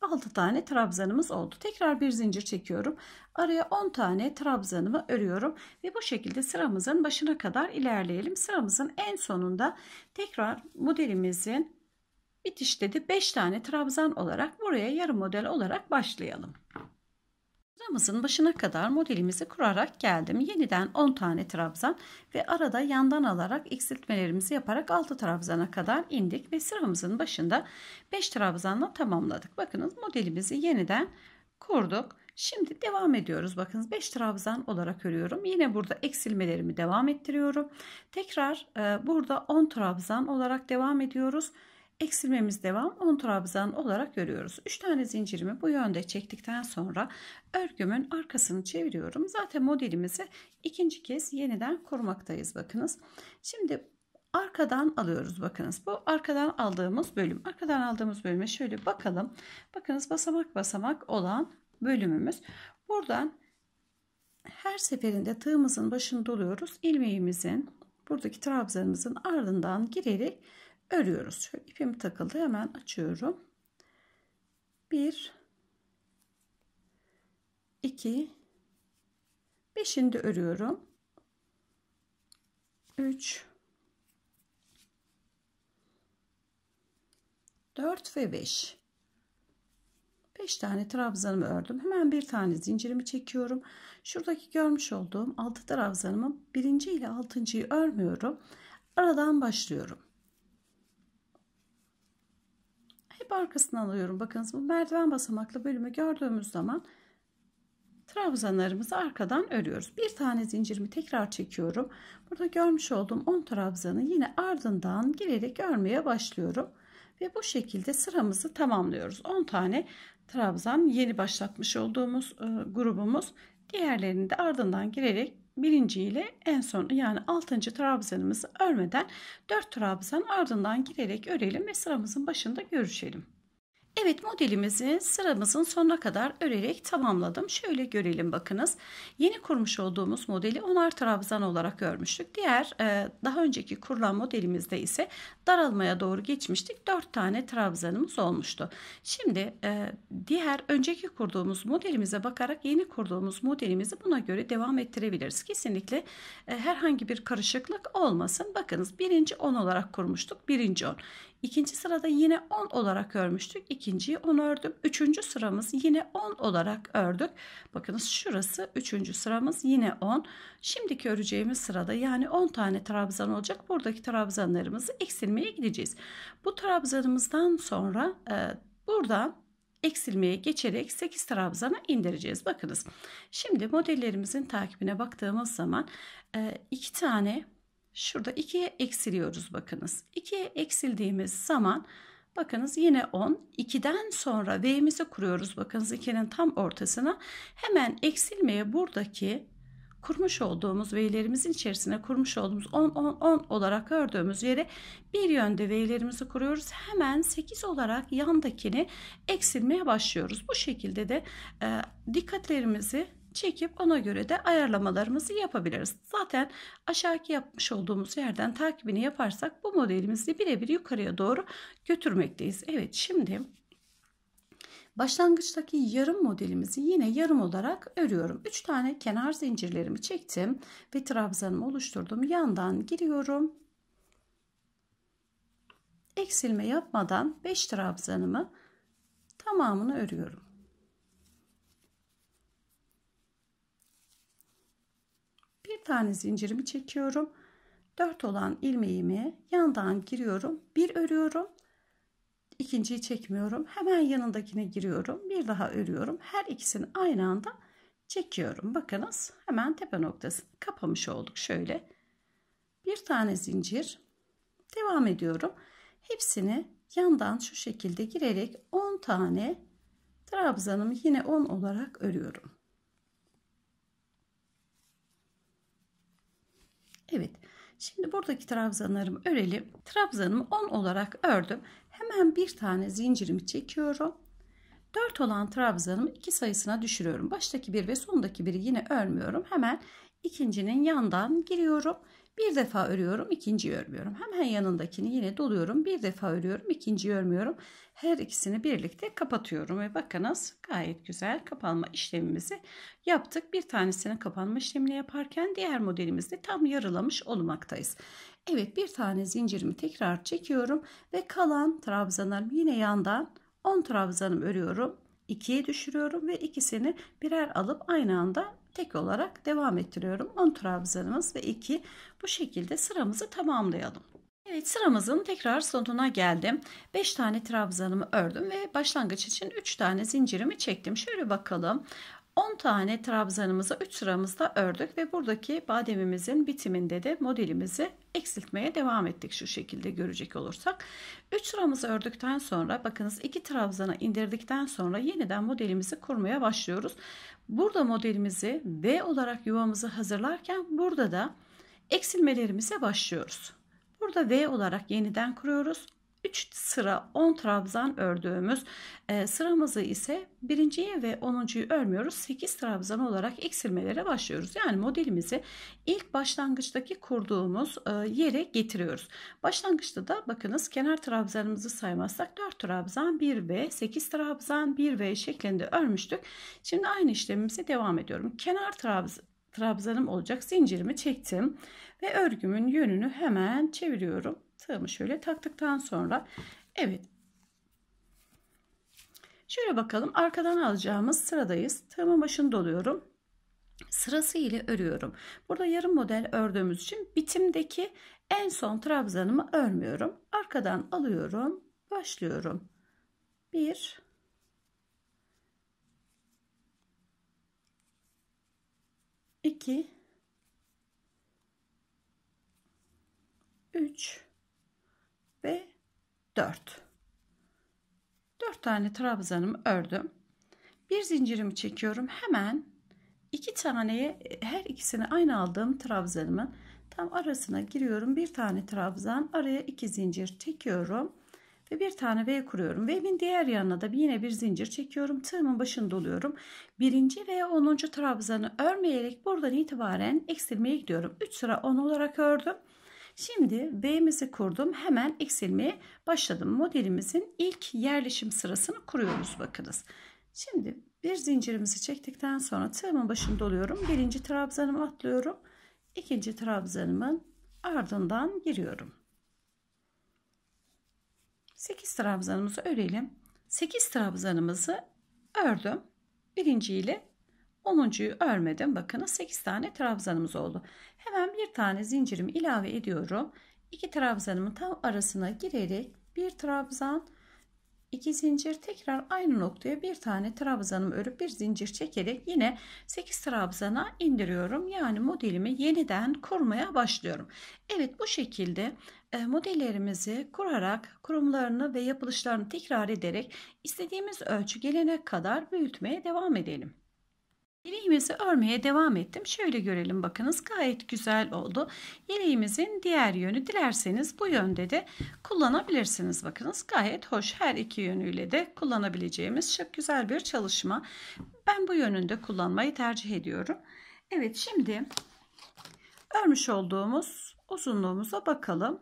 S1: Altı tane trabzanımız oldu. Tekrar bir zincir çekiyorum. Araya 10 tane trabzanımı örüyorum ve bu şekilde sıramızın başına kadar ilerleyelim. Sıramızın en sonunda tekrar modelimizin Bitiş dedi 5 tane trabzan olarak buraya yarım model olarak başlayalım. Sıramızın başına kadar modelimizi kurarak geldim. Yeniden 10 tane trabzan ve arada yandan alarak eksiltmelerimizi yaparak 6 trabzana kadar indik ve sıramızın başında 5 trabzanla tamamladık. Bakınız modelimizi yeniden kurduk. Şimdi devam ediyoruz. Bakınız 5 trabzan olarak örüyorum. Yine burada eksilmelerimi devam ettiriyorum. Tekrar e, burada 10 trabzan olarak devam ediyoruz eksilmemiz devam 10 trabzan olarak görüyoruz. 3 tane zincirimi bu yönde çektikten sonra örgümün arkasını çeviriyorum. Zaten modelimizi ikinci kez yeniden kurmaktayız bakınız. Şimdi arkadan alıyoruz bakınız. Bu arkadan aldığımız bölüm. Arkadan aldığımız bölüme şöyle bakalım. Bakınız basamak basamak olan bölümümüz. Buradan her seferinde tığımızın başını doluyoruz. ilmeğimizin buradaki trabzanımızın ardından girerek örüyoruz. Şöyle ipim takıldı hemen açıyorum. 1 2 5'ini de örüyorum. 3 4 ve 5 5 tane trabzanımı ördüm. Hemen bir tane zincirimi çekiyorum. Şuradaki görmüş olduğum 6 trabzanımı birinci ile altıncıyı örmüyorum. Aradan başlıyorum. arkasından alıyorum. Bakınız bu merdiven basamaklı bölümü gördüğümüz zaman trabzanlarımızı arkadan örüyoruz. Bir tane zincirimi tekrar çekiyorum. Burada görmüş olduğum 10 trabzanı yine ardından girerek örmeye başlıyorum. Ve bu şekilde sıramızı tamamlıyoruz. 10 tane trabzan yeni başlatmış olduğumuz e, grubumuz. Diğerlerini de ardından girerek birinci ile en son yani altıncı trabzanımızı örmeden dört trabzan ardından girerek örelim ve sıramızın başında görüşelim. Evet modelimizi sıramızın sonuna kadar örerek tamamladım. Şöyle görelim bakınız. Yeni kurmuş olduğumuz modeli onar trabzan olarak örmüştük. Diğer e, daha önceki kurulan modelimizde ise daralmaya doğru geçmiştik. 4 tane trabzanımız olmuştu. Şimdi e, diğer önceki kurduğumuz modelimize bakarak yeni kurduğumuz modelimizi buna göre devam ettirebiliriz. Kesinlikle e, herhangi bir karışıklık olmasın. Bakınız birinci 10 olarak kurmuştuk. Birinci 10. İkinci sırada yine 10 olarak örmüştük. İkinciyi 10 ördüm. Üçüncü sıramız yine 10 olarak ördük. Bakınız şurası üçüncü sıramız yine 10. Şimdiki öreceğimiz sırada yani 10 tane trabzan olacak. Buradaki trabzanlarımızı eksilmeye gideceğiz. Bu trabzanımızdan sonra e, buradan eksilmeye geçerek 8 trabzana indireceğiz. Bakınız şimdi modellerimizin takibine baktığımız zaman 2 e, tane Şurada 2'ye eksiliyoruz bakınız. 2'ye eksildiğimiz zaman bakınız yine 10. 2'den sonra V'mizi kuruyoruz. Bakınız 2'nin tam ortasına. Hemen eksilmeye buradaki kurmuş olduğumuz V'lerimizin içerisine kurmuş olduğumuz 10 10 10 olarak gördüğümüz yere bir yönde V'lerimizi kuruyoruz. Hemen 8 olarak yandakini eksilmeye başlıyoruz. Bu şekilde de e, dikkatlerimizi çekip ona göre de ayarlamalarımızı yapabiliriz. Zaten aşağıki yapmış olduğumuz yerden takibini yaparsak bu modelimizi birebir yukarıya doğru götürmekteyiz. Evet şimdi başlangıçtaki yarım modelimizi yine yarım olarak örüyorum. 3 tane kenar zincirlerimi çektim ve trabzanımı oluşturdum. Yandan giriyorum. Eksilme yapmadan 5 trabzanımı tamamını örüyorum. bir tane zincirimi çekiyorum. 4 olan ilmeğimi yandan giriyorum. Bir örüyorum. ikinciyi çekmiyorum. Hemen yanındakine giriyorum. Bir daha örüyorum. Her ikisini aynı anda çekiyorum. Bakınız hemen tepe noktasını kapamış olduk. Şöyle bir tane zincir devam ediyorum. Hepsini yandan şu şekilde girerek 10 tane trabzanımı yine 10 olarak örüyorum. Evet. Şimdi buradaki trabzanlarımı örelim. Trabzanımı 10 olarak ördüm. Hemen bir tane zincirimi çekiyorum. 4 olan trabzanımı 2 sayısına düşürüyorum. Baştaki bir ve sondaki biri yine örmüyorum. Hemen ikincinin yandan giriyorum. Bir defa örüyorum, ikinci örmüyorum. Hemen yanındakini yine doluyorum. Bir defa örüyorum, ikinci örmüyorum. Her ikisini birlikte kapatıyorum ve bakınız gayet güzel kapanma işlemimizi yaptık. Bir tanesini kapanma işlemini yaparken diğer modelimizde tam yarılamış olmaktayız. Evet bir tane zincirimi tekrar çekiyorum ve kalan trabzanlarımı yine yandan 10 trabzanım örüyorum. 2'ye düşürüyorum ve ikisini birer alıp aynı anda tek olarak devam ettiriyorum. 10 trabzanımız ve 2 bu şekilde sıramızı tamamlayalım. Evet sıramızın tekrar sonuna geldim. 5 tane trabzanımı ördüm ve başlangıç için 3 tane zincirimi çektim. Şöyle bakalım. 10 tane trabzanımızı 3 sıramızda ördük ve buradaki bademimizin bitiminde de modelimizi eksiltmeye devam ettik şu şekilde görecek olursak. 3 sıramızı ördükten sonra bakınız 2 trabzana indirdikten sonra yeniden modelimizi kurmaya başlıyoruz. Burada modelimizi V olarak yuvamızı hazırlarken burada da eksilmelerimize başlıyoruz. Burada V olarak yeniden kuruyoruz. 3 sıra 10 trabzan ördüğümüz e, sıramızı ise birinciyi ve onuncuyu örmüyoruz. 8 trabzan olarak eksilmelere başlıyoruz. Yani modelimizi ilk başlangıçtaki kurduğumuz e, yere getiriyoruz. Başlangıçta da bakınız kenar trabzanımızı saymazsak 4 trabzan 1 ve 8 trabzan 1 ve şeklinde örmüştük. Şimdi aynı işlemimize devam ediyorum. Kenar trabzan trabzanım olacak zincirimi çektim ve örgümün yönünü hemen çeviriyorum tığımı şöyle taktıktan sonra evet şöyle bakalım arkadan alacağımız sıradayız tığımın başını doluyorum sırası ile örüyorum burada yarım model ördüğümüz için bitimdeki en son trabzanımı örmüyorum arkadan alıyorum başlıyorum 1 2 3 4. 4 tane trabzanımı ördüm. Bir zincirimi çekiyorum. Hemen iki taneye her ikisini aynı aldığım trabzanımın tam arasına giriyorum. Bir tane trabzan araya iki zincir çekiyorum ve bir tane V kuruyorum. V'nin diğer yanına da yine bir zincir çekiyorum. Tığımın başını doluyorum. Birinci ve onuncu trabzanı örmeyerek buradan itibaren eksilmeye gidiyorum. 3 sıra 10 olarak ördüm. Şimdi B'mizi kurdum. Hemen eksilmeye başladım. Modelimizin ilk yerleşim sırasını kuruyoruz bakınız. Şimdi bir zincirimizi çektikten sonra tığımın başını doluyorum, Birinci trabzanımı atlıyorum. ikinci trabzanımın ardından giriyorum. 8 trabzanımızı örelim. 8 trabzanımızı ördüm. Birinci ile Onuncuyu örmedim. Bakınız 8 tane trabzanımız oldu. Hemen bir tane zincirimi ilave ediyorum. İki trabzanımın tam arasına girerek bir trabzan, iki zincir tekrar aynı noktaya bir tane trabzanımı örüp bir zincir çekerek yine 8 trabzana indiriyorum. Yani modelimi yeniden kurmaya başlıyorum. Evet bu şekilde e, modellerimizi kurarak kurumlarını ve yapılışlarını tekrar ederek istediğimiz ölçü gelene kadar büyütmeye devam edelim. İleğimizi örmeye devam ettim. Şöyle görelim bakınız gayet güzel oldu. İleğimizin diğer yönü dilerseniz bu yönde de kullanabilirsiniz. Bakınız gayet hoş her iki yönüyle de kullanabileceğimiz çok güzel bir çalışma. Ben bu yönünde kullanmayı tercih ediyorum. Evet şimdi örmüş olduğumuz uzunluğumuza bakalım.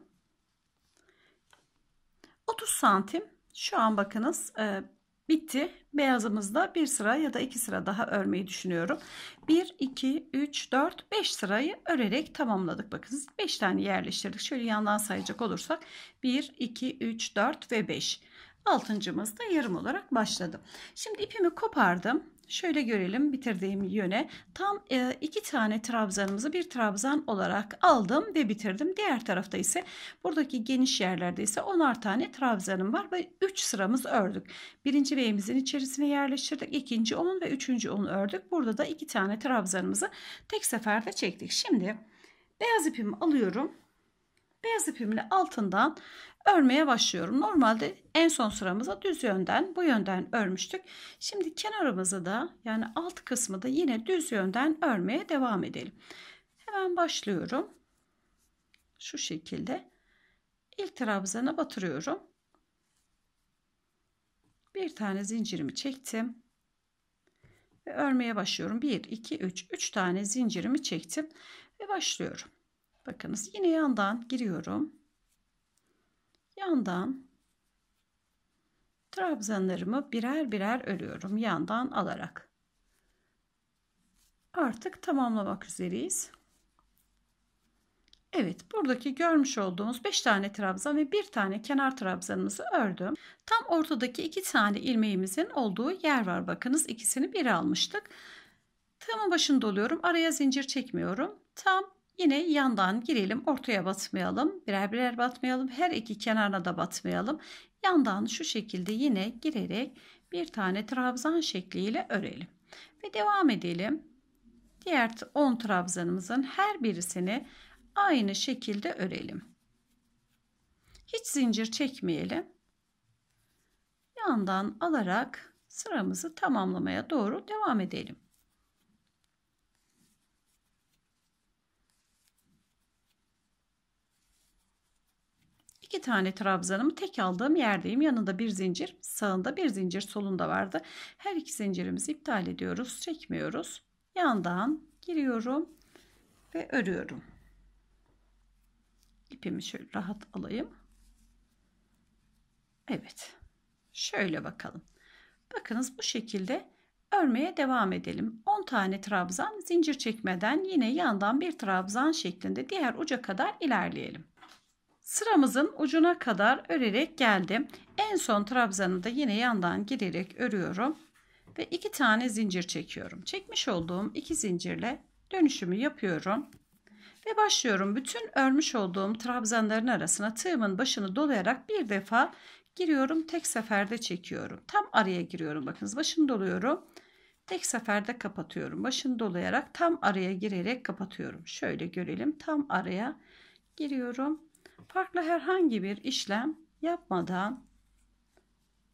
S1: 30 santim şu an bakınız e, Bitti. Beyazımızda bir sıra ya da iki sıra daha örmeyi düşünüyorum. 1, 2, 3, 4, 5 sırayı örerek tamamladık. Bakınız 5 tane yerleştirdik. Şöyle yandan sayacak olursak 1, 2, 3, 4 ve 5. Altıncımız da yarım olarak başladım. Şimdi ipimi kopardım. Şöyle görelim bitirdiğim yöne tam e, iki tane trabzanımızı bir trabzan olarak aldım ve bitirdim. Diğer tarafta ise buradaki geniş yerlerde ise onar tane trabzanım var ve üç sıramız ördük. Birinci V'mizin içerisine yerleştirdik. ikinci onun ve üçüncü onu ördük. Burada da iki tane trabzanımızı tek seferde çektik. Şimdi beyaz ipimi alıyorum. Beyaz ipimle altından örmeye başlıyorum. Normalde en son sıramıza düz yönden bu yönden örmüştük. Şimdi kenarımızı da yani alt kısmı da yine düz yönden örmeye devam edelim. Hemen başlıyorum. Şu şekilde ilk trabzana batırıyorum. Bir tane zincirimi çektim. Ve örmeye başlıyorum. 1, 2, 3. 3 tane zincirimi çektim. Ve başlıyorum. Bakınız yine yandan giriyorum Yandan trabzanlarımı birer birer örüyorum yandan alarak. Artık tamamlamak üzereyiz. Evet buradaki görmüş olduğumuz 5 tane trabzan ve 1 tane kenar trabzanımızı ördüm. Tam ortadaki 2 tane ilmeğimizin olduğu yer var bakınız ikisini bir almıştık. Tığımın başını doluyorum araya zincir çekmiyorum. Tam Yine yandan girelim ortaya batmayalım. Birer birer batmayalım. Her iki kenarına da batmayalım. Yandan şu şekilde yine girerek bir tane trabzan şekliyle örelim. Ve devam edelim. Diğer 10 trabzanımızın her birisini aynı şekilde örelim. Hiç zincir çekmeyelim. Yandan alarak sıramızı tamamlamaya doğru devam edelim. iki tane trabzanımı tek aldığım yerdeyim. Yanında bir zincir, sağında bir zincir, solunda vardı. Her iki zincirimizi iptal ediyoruz, çekmiyoruz. Yandan giriyorum ve örüyorum. İpimi şöyle rahat alayım. Evet. Şöyle bakalım. Bakınız bu şekilde örmeye devam edelim. 10 tane trabzan zincir çekmeden yine yandan bir trabzan şeklinde diğer uca kadar ilerleyelim. Sıramızın ucuna kadar örerek geldim. En son trabzanı da yine yandan girerek örüyorum. Ve iki tane zincir çekiyorum. Çekmiş olduğum iki zincirle dönüşümü yapıyorum. Ve başlıyorum. Bütün örmüş olduğum trabzanların arasına tığımın başını dolayarak bir defa giriyorum. Tek seferde çekiyorum. Tam araya giriyorum. Bakınız başını doluyorum. Tek seferde kapatıyorum. Başını dolayarak tam araya girerek kapatıyorum. Şöyle görelim. Tam araya giriyorum farklı herhangi bir işlem yapmadan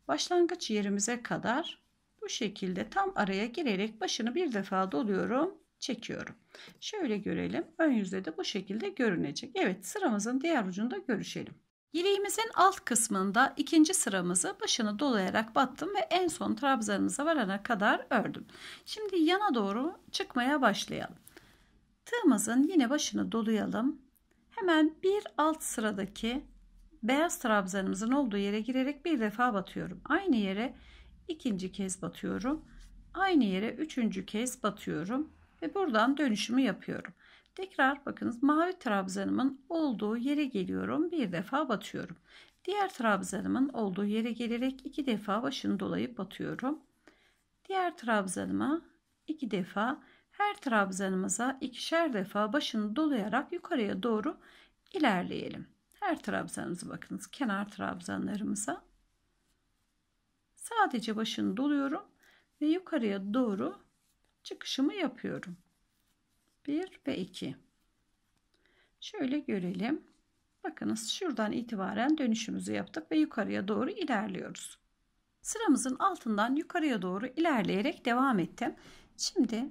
S1: başlangıç yerimize kadar bu şekilde tam araya girerek başını bir defa doluyorum çekiyorum. Şöyle görelim. Ön yüzde de bu şekilde görünecek. Evet sıramızın diğer ucunda görüşelim. Yeleğimizin alt kısmında ikinci sıramızı başını dolayarak battım ve en son trabzanımıza varana kadar ördüm. Şimdi yana doğru çıkmaya başlayalım. Tığımızın yine başını dolayalım. Hemen bir alt sıradaki beyaz trabzanımızın olduğu yere girerek bir defa batıyorum. Aynı yere ikinci kez batıyorum. Aynı yere üçüncü kez batıyorum ve buradan dönüşümü yapıyorum. Tekrar bakınız mavi trabzanımın olduğu yere geliyorum. Bir defa batıyorum. Diğer trabzanımın olduğu yere gelerek iki defa başını dolayıp batıyorum. Diğer trabzanıma iki defa her trabzanımıza ikişer defa başını dolayarak yukarıya doğru ilerleyelim. Her trabzanımıza bakınız. Kenar trabzanlarımıza. Sadece başını doluyorum ve yukarıya doğru çıkışımı yapıyorum. 1 ve 2. Şöyle görelim. Bakınız şuradan itibaren dönüşümüzü yaptık ve yukarıya doğru ilerliyoruz. Sıramızın altından yukarıya doğru ilerleyerek devam ettim. Şimdi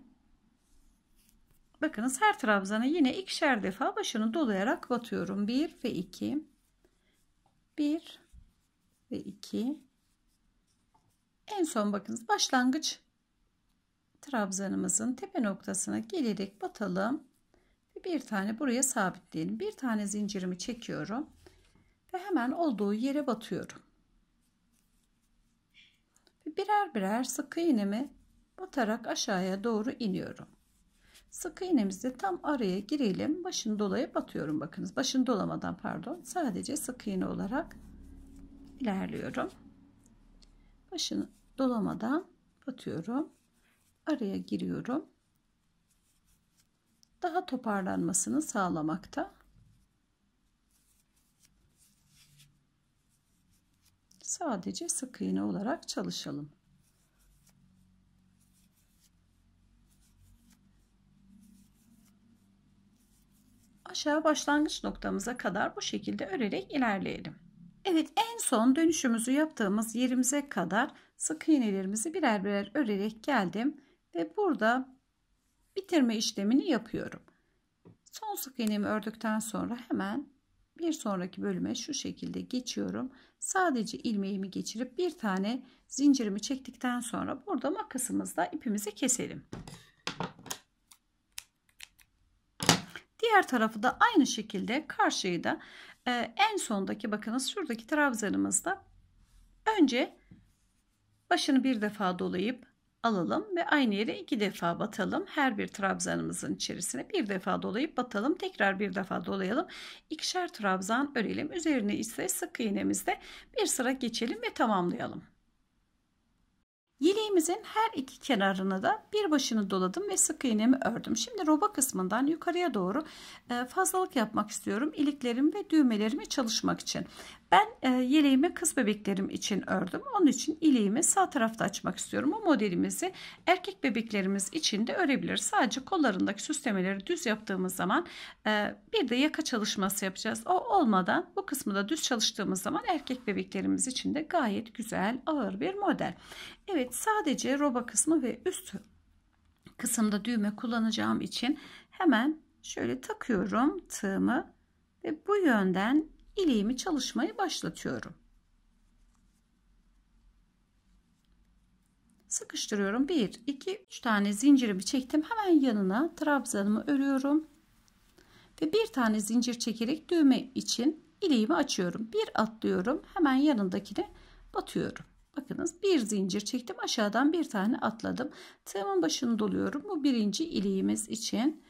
S1: Bakınız her trabzana yine ikişer defa başını dolayarak batıyorum. 1 ve 2. 1 ve 2. En son bakınız başlangıç trabzanımızın tepe noktasına gelerek batalım. Ve bir tane buraya sabitleyelim. Bir tane zincirimi çekiyorum. Ve hemen olduğu yere batıyorum. Ve birer birer sık iğnemi batarak aşağıya doğru iniyorum. Sık iğnemizi tam araya girelim. Başını dolayıp atıyorum bakınız. Başını dolamadan pardon. Sadece sık iğne olarak ilerliyorum. Başını dolamadan atıyorum, Araya giriyorum. Daha toparlanmasını sağlamakta. Sadece sık iğne olarak çalışalım. aşağı başlangıç noktamıza kadar bu şekilde örerek ilerleyelim. Evet en son dönüşümüzü yaptığımız yerimize kadar sık iğnelerimizi birer birer örerek geldim ve burada bitirme işlemini yapıyorum. Son sık iğnemi ördükten sonra hemen bir sonraki bölüme şu şekilde geçiyorum. Sadece ilmeğimi geçirip bir tane zincirimi çektikten sonra burada makasımızla ipimizi keselim. Diğer tarafı da aynı şekilde karşıyı da e, en sondaki bakınız şuradaki trabzanımızda önce başını bir defa dolayıp alalım ve aynı yere iki defa batalım. Her bir trabzanımızın içerisine bir defa dolayıp batalım. Tekrar bir defa dolayalım. İkişer trabzan örelim. Üzerine ise sık iğnemizde bir sıra geçelim ve tamamlayalım. Yeleğimizin her iki kenarını da bir başını doladım ve sık iğnemi ördüm. Şimdi roba kısmından yukarıya doğru e, fazlalık yapmak istiyorum. İliklerim ve düğmelerimi çalışmak için. Ben e, yeleğimi kız bebeklerim için ördüm. Onun için ileğimi sağ tarafta açmak istiyorum. Bu modelimizi erkek bebeklerimiz için de örebiliriz. Sadece kollarındaki süslemeleri düz yaptığımız zaman e, bir de yaka çalışması yapacağız. O olmadan bu kısmı da düz çalıştığımız zaman erkek bebeklerimiz için de gayet güzel ağır bir model. Evet sadece roba kısmı ve üst kısımda düğme kullanacağım için hemen şöyle takıyorum tığımı ve bu yönden iliğimi çalışmaya başlatıyorum. Sıkıştırıyorum. 1, 2, 3 tane zincirimi çektim. Hemen yanına trabzanımı örüyorum. Ve bir tane zincir çekerek düğme için iliğimi açıyorum. Bir atlıyorum. Hemen yanındakine batıyorum. Bakınız bir zincir çektim. Aşağıdan bir tane atladım. Tığımın başını doluyorum. Bu birinci iliğimiz için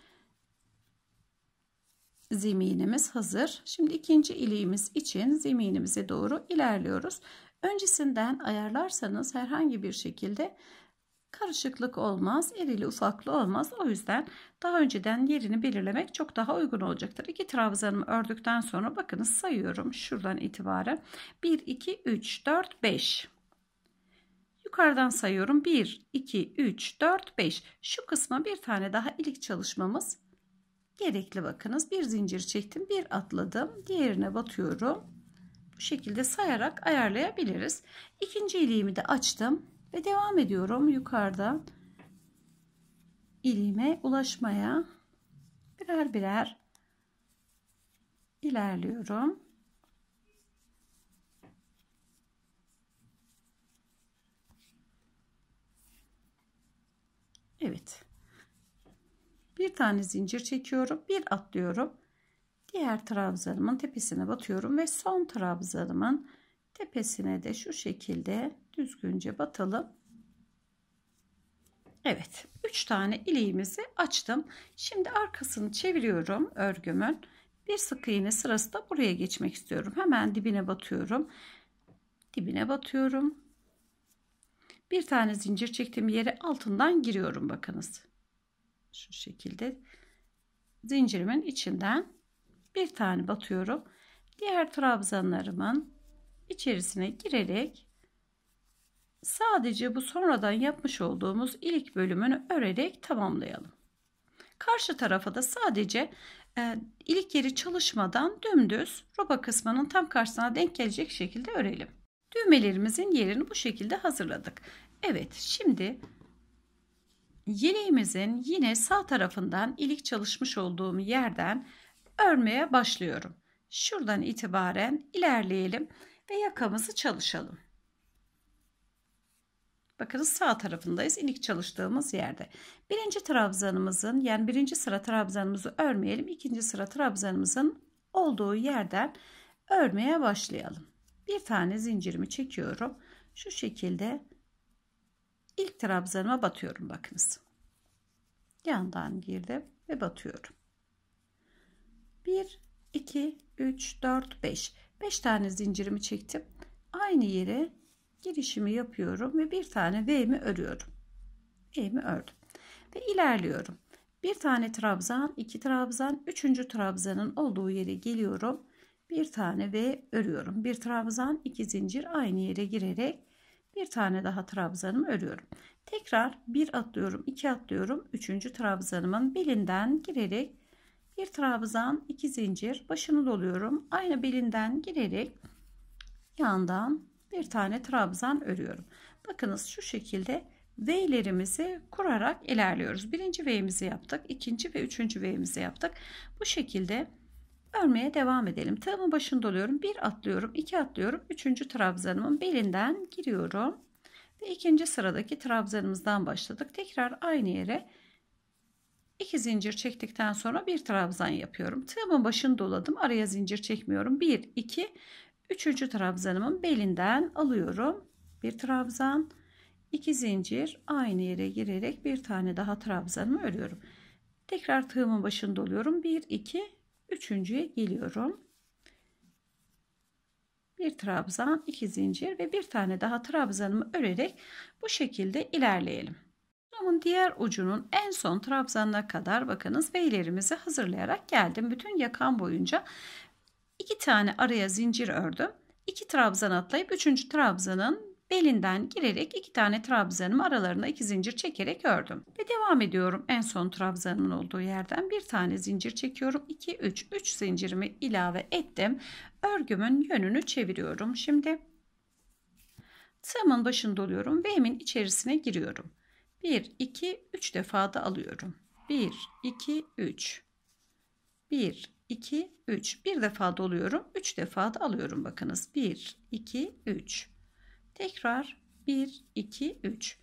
S1: zeminimiz hazır. Şimdi ikinci iliğimiz için zeminimize doğru ilerliyoruz. Öncesinden ayarlarsanız herhangi bir şekilde karışıklık olmaz, erili ufaklı olmaz. O yüzden daha önceden yerini belirlemek çok daha uygun olacaktır. İki trabzanımı ördükten sonra bakınız sayıyorum şuradan itibaren. 1, 2, 3, 4, 5. Yukarıdan sayıyorum. 1, 2, 3, 4, 5. Şu kısma bir tane daha ilik çalışmamız gerekli bakınız bir zincir çektim bir atladım diğerine batıyorum bu şekilde sayarak ayarlayabiliriz ikinci iliğimi de açtım ve devam ediyorum yukarıda iliğime ulaşmaya birer birer ilerliyorum Evet bir tane zincir çekiyorum bir atlıyorum diğer trabzanımın tepesine batıyorum ve son trabzanımın tepesine de şu şekilde düzgünce batalım Evet 3 tane iliğimizi açtım şimdi arkasını çeviriyorum örgümün bir sık iğne sırası da buraya geçmek istiyorum hemen dibine batıyorum dibine batıyorum bir tane zincir çektiğim yere altından giriyorum bakınız şu şekilde zincirimin içinden bir tane batıyorum. Diğer trabzanlarımın içerisine girerek sadece bu sonradan yapmış olduğumuz ilk bölümünü örerek tamamlayalım. Karşı tarafa da sadece e, ilik yeri çalışmadan dümdüz roba kısmının tam karşısına denk gelecek şekilde örelim. Düğmelerimizin yerini bu şekilde hazırladık. Evet şimdi yeleğimizin yine sağ tarafından ilik çalışmış olduğum yerden örmeye başlıyorum. Şuradan itibaren ilerleyelim ve yakamızı çalışalım. Bakınız sağ tarafındayız ilik çalıştığımız yerde. Birinci trabzanımızın yani birinci sıra trabzanımızı örmeyelim. ikinci sıra trabzanımızın olduğu yerden örmeye başlayalım. Bir tane zincirimi çekiyorum. Şu şekilde İlk trabzanıma batıyorum bakınız. Yandan girdim ve batıyorum. 1, 2, 3, 4, 5. 5 tane zincirimi çektim. Aynı yere girişimi yapıyorum ve bir tane V'mi örüyorum. V'mi ördüm. Ve ilerliyorum. Bir tane trabzan, iki trabzan, üçüncü trabzanın olduğu yere geliyorum. Bir tane V örüyorum. Bir trabzan, iki zincir aynı yere girerek bir tane daha trabzanımı örüyorum. Tekrar bir atlıyorum, iki atlıyorum. Üçüncü trabzanımın belinden girerek bir trabzan, iki zincir başını doluyorum. Aynı belinden girerek yandan bir tane trabzan örüyorum. Bakınız şu şekilde V'lerimizi kurarak ilerliyoruz. Birinci V'mizi yaptık. ikinci ve üçüncü V'mizi yaptık. Bu şekilde Örmeye devam edelim. Tığımın başında oluyorum. Bir atlıyorum, iki atlıyorum. Üçüncü trabzanımın belinden giriyorum. Ve ikinci sıradaki trabzanımızdan başladık. Tekrar aynı yere iki zincir çektikten sonra bir trabzan yapıyorum. Tığımın başını doladım. Araya zincir çekmiyorum. Bir, iki, üçüncü trabzanımın belinden alıyorum. Bir trabzan, iki zincir aynı yere girerek bir tane daha trabzanımı örüyorum. Tekrar tığımın başını doluyorum. Bir, iki, Üçüncüye geliyorum. Bir trabzan, iki zincir ve bir tane daha trabzanımı örerek bu şekilde ilerleyelim. Sıramın diğer ucunun en son trabzanına kadar bakınız beylerimizi hazırlayarak geldim. Bütün yakan boyunca iki tane araya zincir ördüm. İki trabzan atlayıp üçüncü trabzanın Belinden girerek iki tane trabzanımı aralarına iki zincir çekerek ördüm. Ve devam ediyorum. En son trabzanımın olduğu yerden bir tane zincir çekiyorum. 2 3 3 zincirimi ilave ettim. Örgümün yönünü çeviriyorum. Şimdi tığımın başını doluyorum ve içerisine giriyorum. 1 2 3 defa da alıyorum. 1 2 3 1 2 3 bir defa doluyorum. 3 defa da alıyorum bakınız. 1 2 3 Tekrar 1, 2, 3.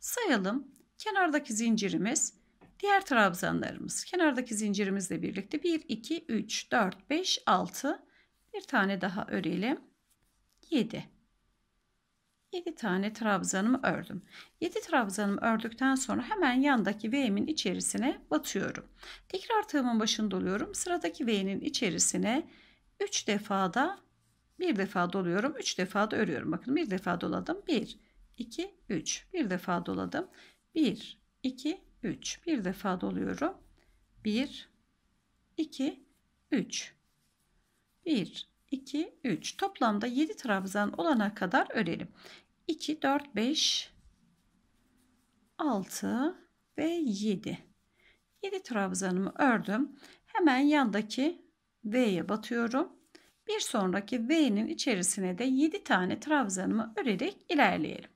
S1: Sayalım. Kenardaki zincirimiz diğer trabzanlarımız. Kenardaki zincirimizle birlikte 1, 2, 3, 4, 5, 6. Bir tane daha örelim. 7. 7 tane trabzanımı ördüm. 7 trabzanımı ördükten sonra hemen yandaki V'min içerisine batıyorum. Tekrar tığımın başını doluyorum. Sıradaki V'nin içerisine 3 defa da bir defa doluyorum. Üç defa da örüyorum. Bakın bir defa doladım. Bir, iki, üç. Bir defa doladım. Bir, iki, üç. Bir defa doluyorum. Bir, iki, üç. Bir, iki, üç. Toplamda yedi trabzan olana kadar örelim. İki, dört, beş, altı ve yedi. Yedi trabzanımı ördüm. Hemen yandaki V'ye batıyorum bir sonraki V'nin içerisine de 7 tane trabzanımı örerek ilerleyelim.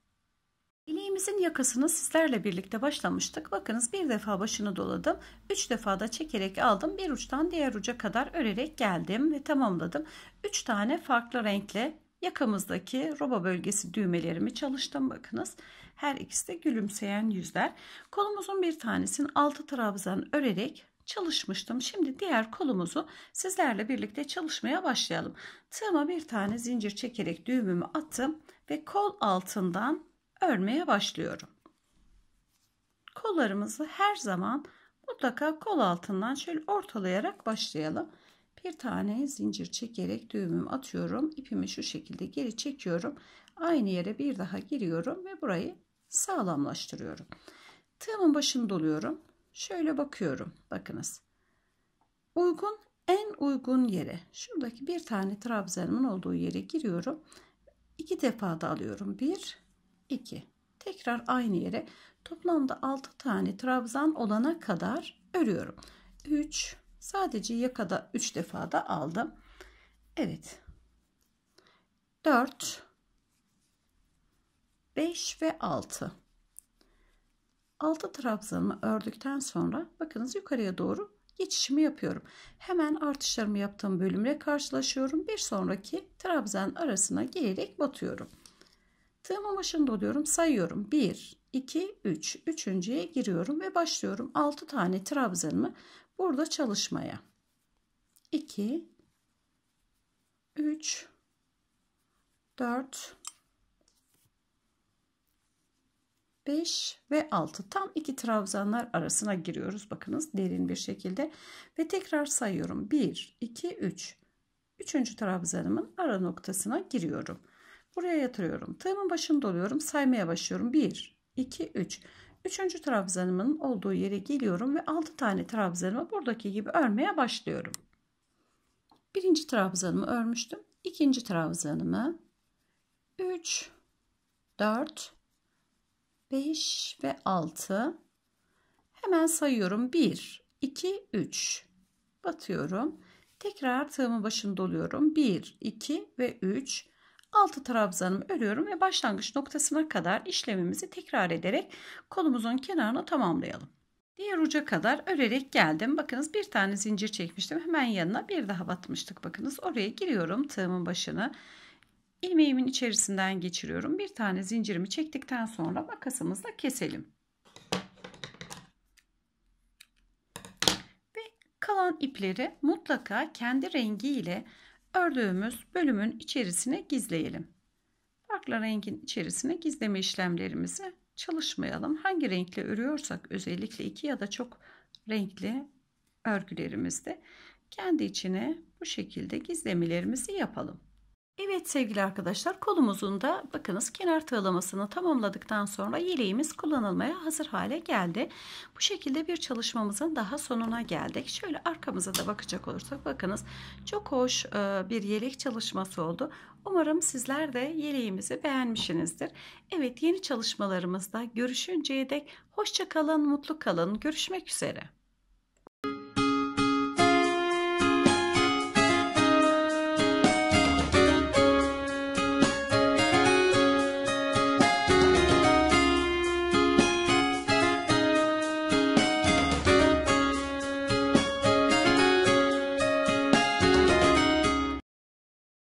S1: İliğimizin yakasını sizlerle birlikte başlamıştık. Bakınız bir defa başını doladım. 3 defa da çekerek aldım. Bir uçtan diğer uca kadar örerek geldim ve tamamladım. 3 tane farklı renkle yakamızdaki roba bölgesi düğmelerimi çalıştım. Bakınız her ikisi de gülümseyen yüzler. Kolumuzun bir tanesini 6 trabzan örerek çalışmıştım. Şimdi diğer kolumuzu sizlerle birlikte çalışmaya başlayalım. Tığıma bir tane zincir çekerek düğümümü attım ve kol altından örmeye başlıyorum. Kollarımızı her zaman mutlaka kol altından şöyle ortalayarak başlayalım. Bir tane zincir çekerek düğümümü atıyorum. İpimi şu şekilde geri çekiyorum. Aynı yere bir daha giriyorum ve burayı sağlamlaştırıyorum. Tığımın başını doluyorum Şöyle bakıyorum. Bakınız. Uygun en uygun yere şuradaki bir tane trabzanımın olduğu yere giriyorum. İki defa da alıyorum. Bir, iki. Tekrar aynı yere toplamda altı tane trabzan olana kadar örüyorum. Üç, sadece yakada üç defa da aldım. Evet. Dört, beş ve altı. Altı trabzanımı ördükten sonra bakınız yukarıya doğru geçişimi yapıyorum. Hemen artışlarımı yaptığım bölümle karşılaşıyorum. Bir sonraki trabzan arasına gelerek batıyorum. Tığımı başında oluyorum. Sayıyorum. 1, 2, 3. Üçüncüye giriyorum ve başlıyorum. 6 tane trabzanımı burada çalışmaya. 2, 3, 4, 5 ve 6 tam iki trabzanlar arasına giriyoruz bakınız derin bir şekilde ve tekrar sayıyorum 1 2 3 üçüncü trabzanımın ara noktasına giriyorum buraya yatırıyorum tığımın başını doluyorum saymaya başlıyorum 1 2 3 üçüncü trabzanımın olduğu yere geliyorum ve 6 tane trabzanımı buradaki gibi örmeye başlıyorum birinci trabzanımı örmüştüm ikinci trabzanımı 3 4 5 ve 6. Hemen sayıyorum. 1, 2, 3. Batıyorum. Tekrar tığımın başını doluyorum. 1, 2 ve 3. 6 trabzanımı örüyorum ve başlangıç noktasına kadar işlemimizi tekrar ederek kolumuzun kenarını tamamlayalım. Diğer uca kadar örerek geldim. Bakınız bir tane zincir çekmiştim. Hemen yanına bir daha batmıştık. Bakınız oraya giriyorum tığımın başını ilmeğimin içerisinden geçiriyorum. Bir tane zincirimi çektikten sonra makasımızla keselim. Ve kalan ipleri mutlaka kendi rengiyle ördüğümüz bölümün içerisine gizleyelim. Farklı rengin içerisine gizleme işlemlerimizi çalışmayalım. Hangi renkle örüyorsak özellikle iki ya da çok renkli örgülerimizde kendi içine bu şekilde gizlemelerimizi yapalım. Evet sevgili arkadaşlar kolumuzun da bakınız kenar tığlamasını tamamladıktan sonra yeleğimiz kullanılmaya hazır hale geldi. Bu şekilde bir çalışmamızın daha sonuna geldik. Şöyle arkamıza da bakacak olursak bakınız çok hoş e, bir yelek çalışması oldu. Umarım sizler de yeleğimizi beğenmişsinizdir. Evet yeni çalışmalarımızda görüşünceye dek hoşça kalın, mutlu kalın. Görüşmek üzere.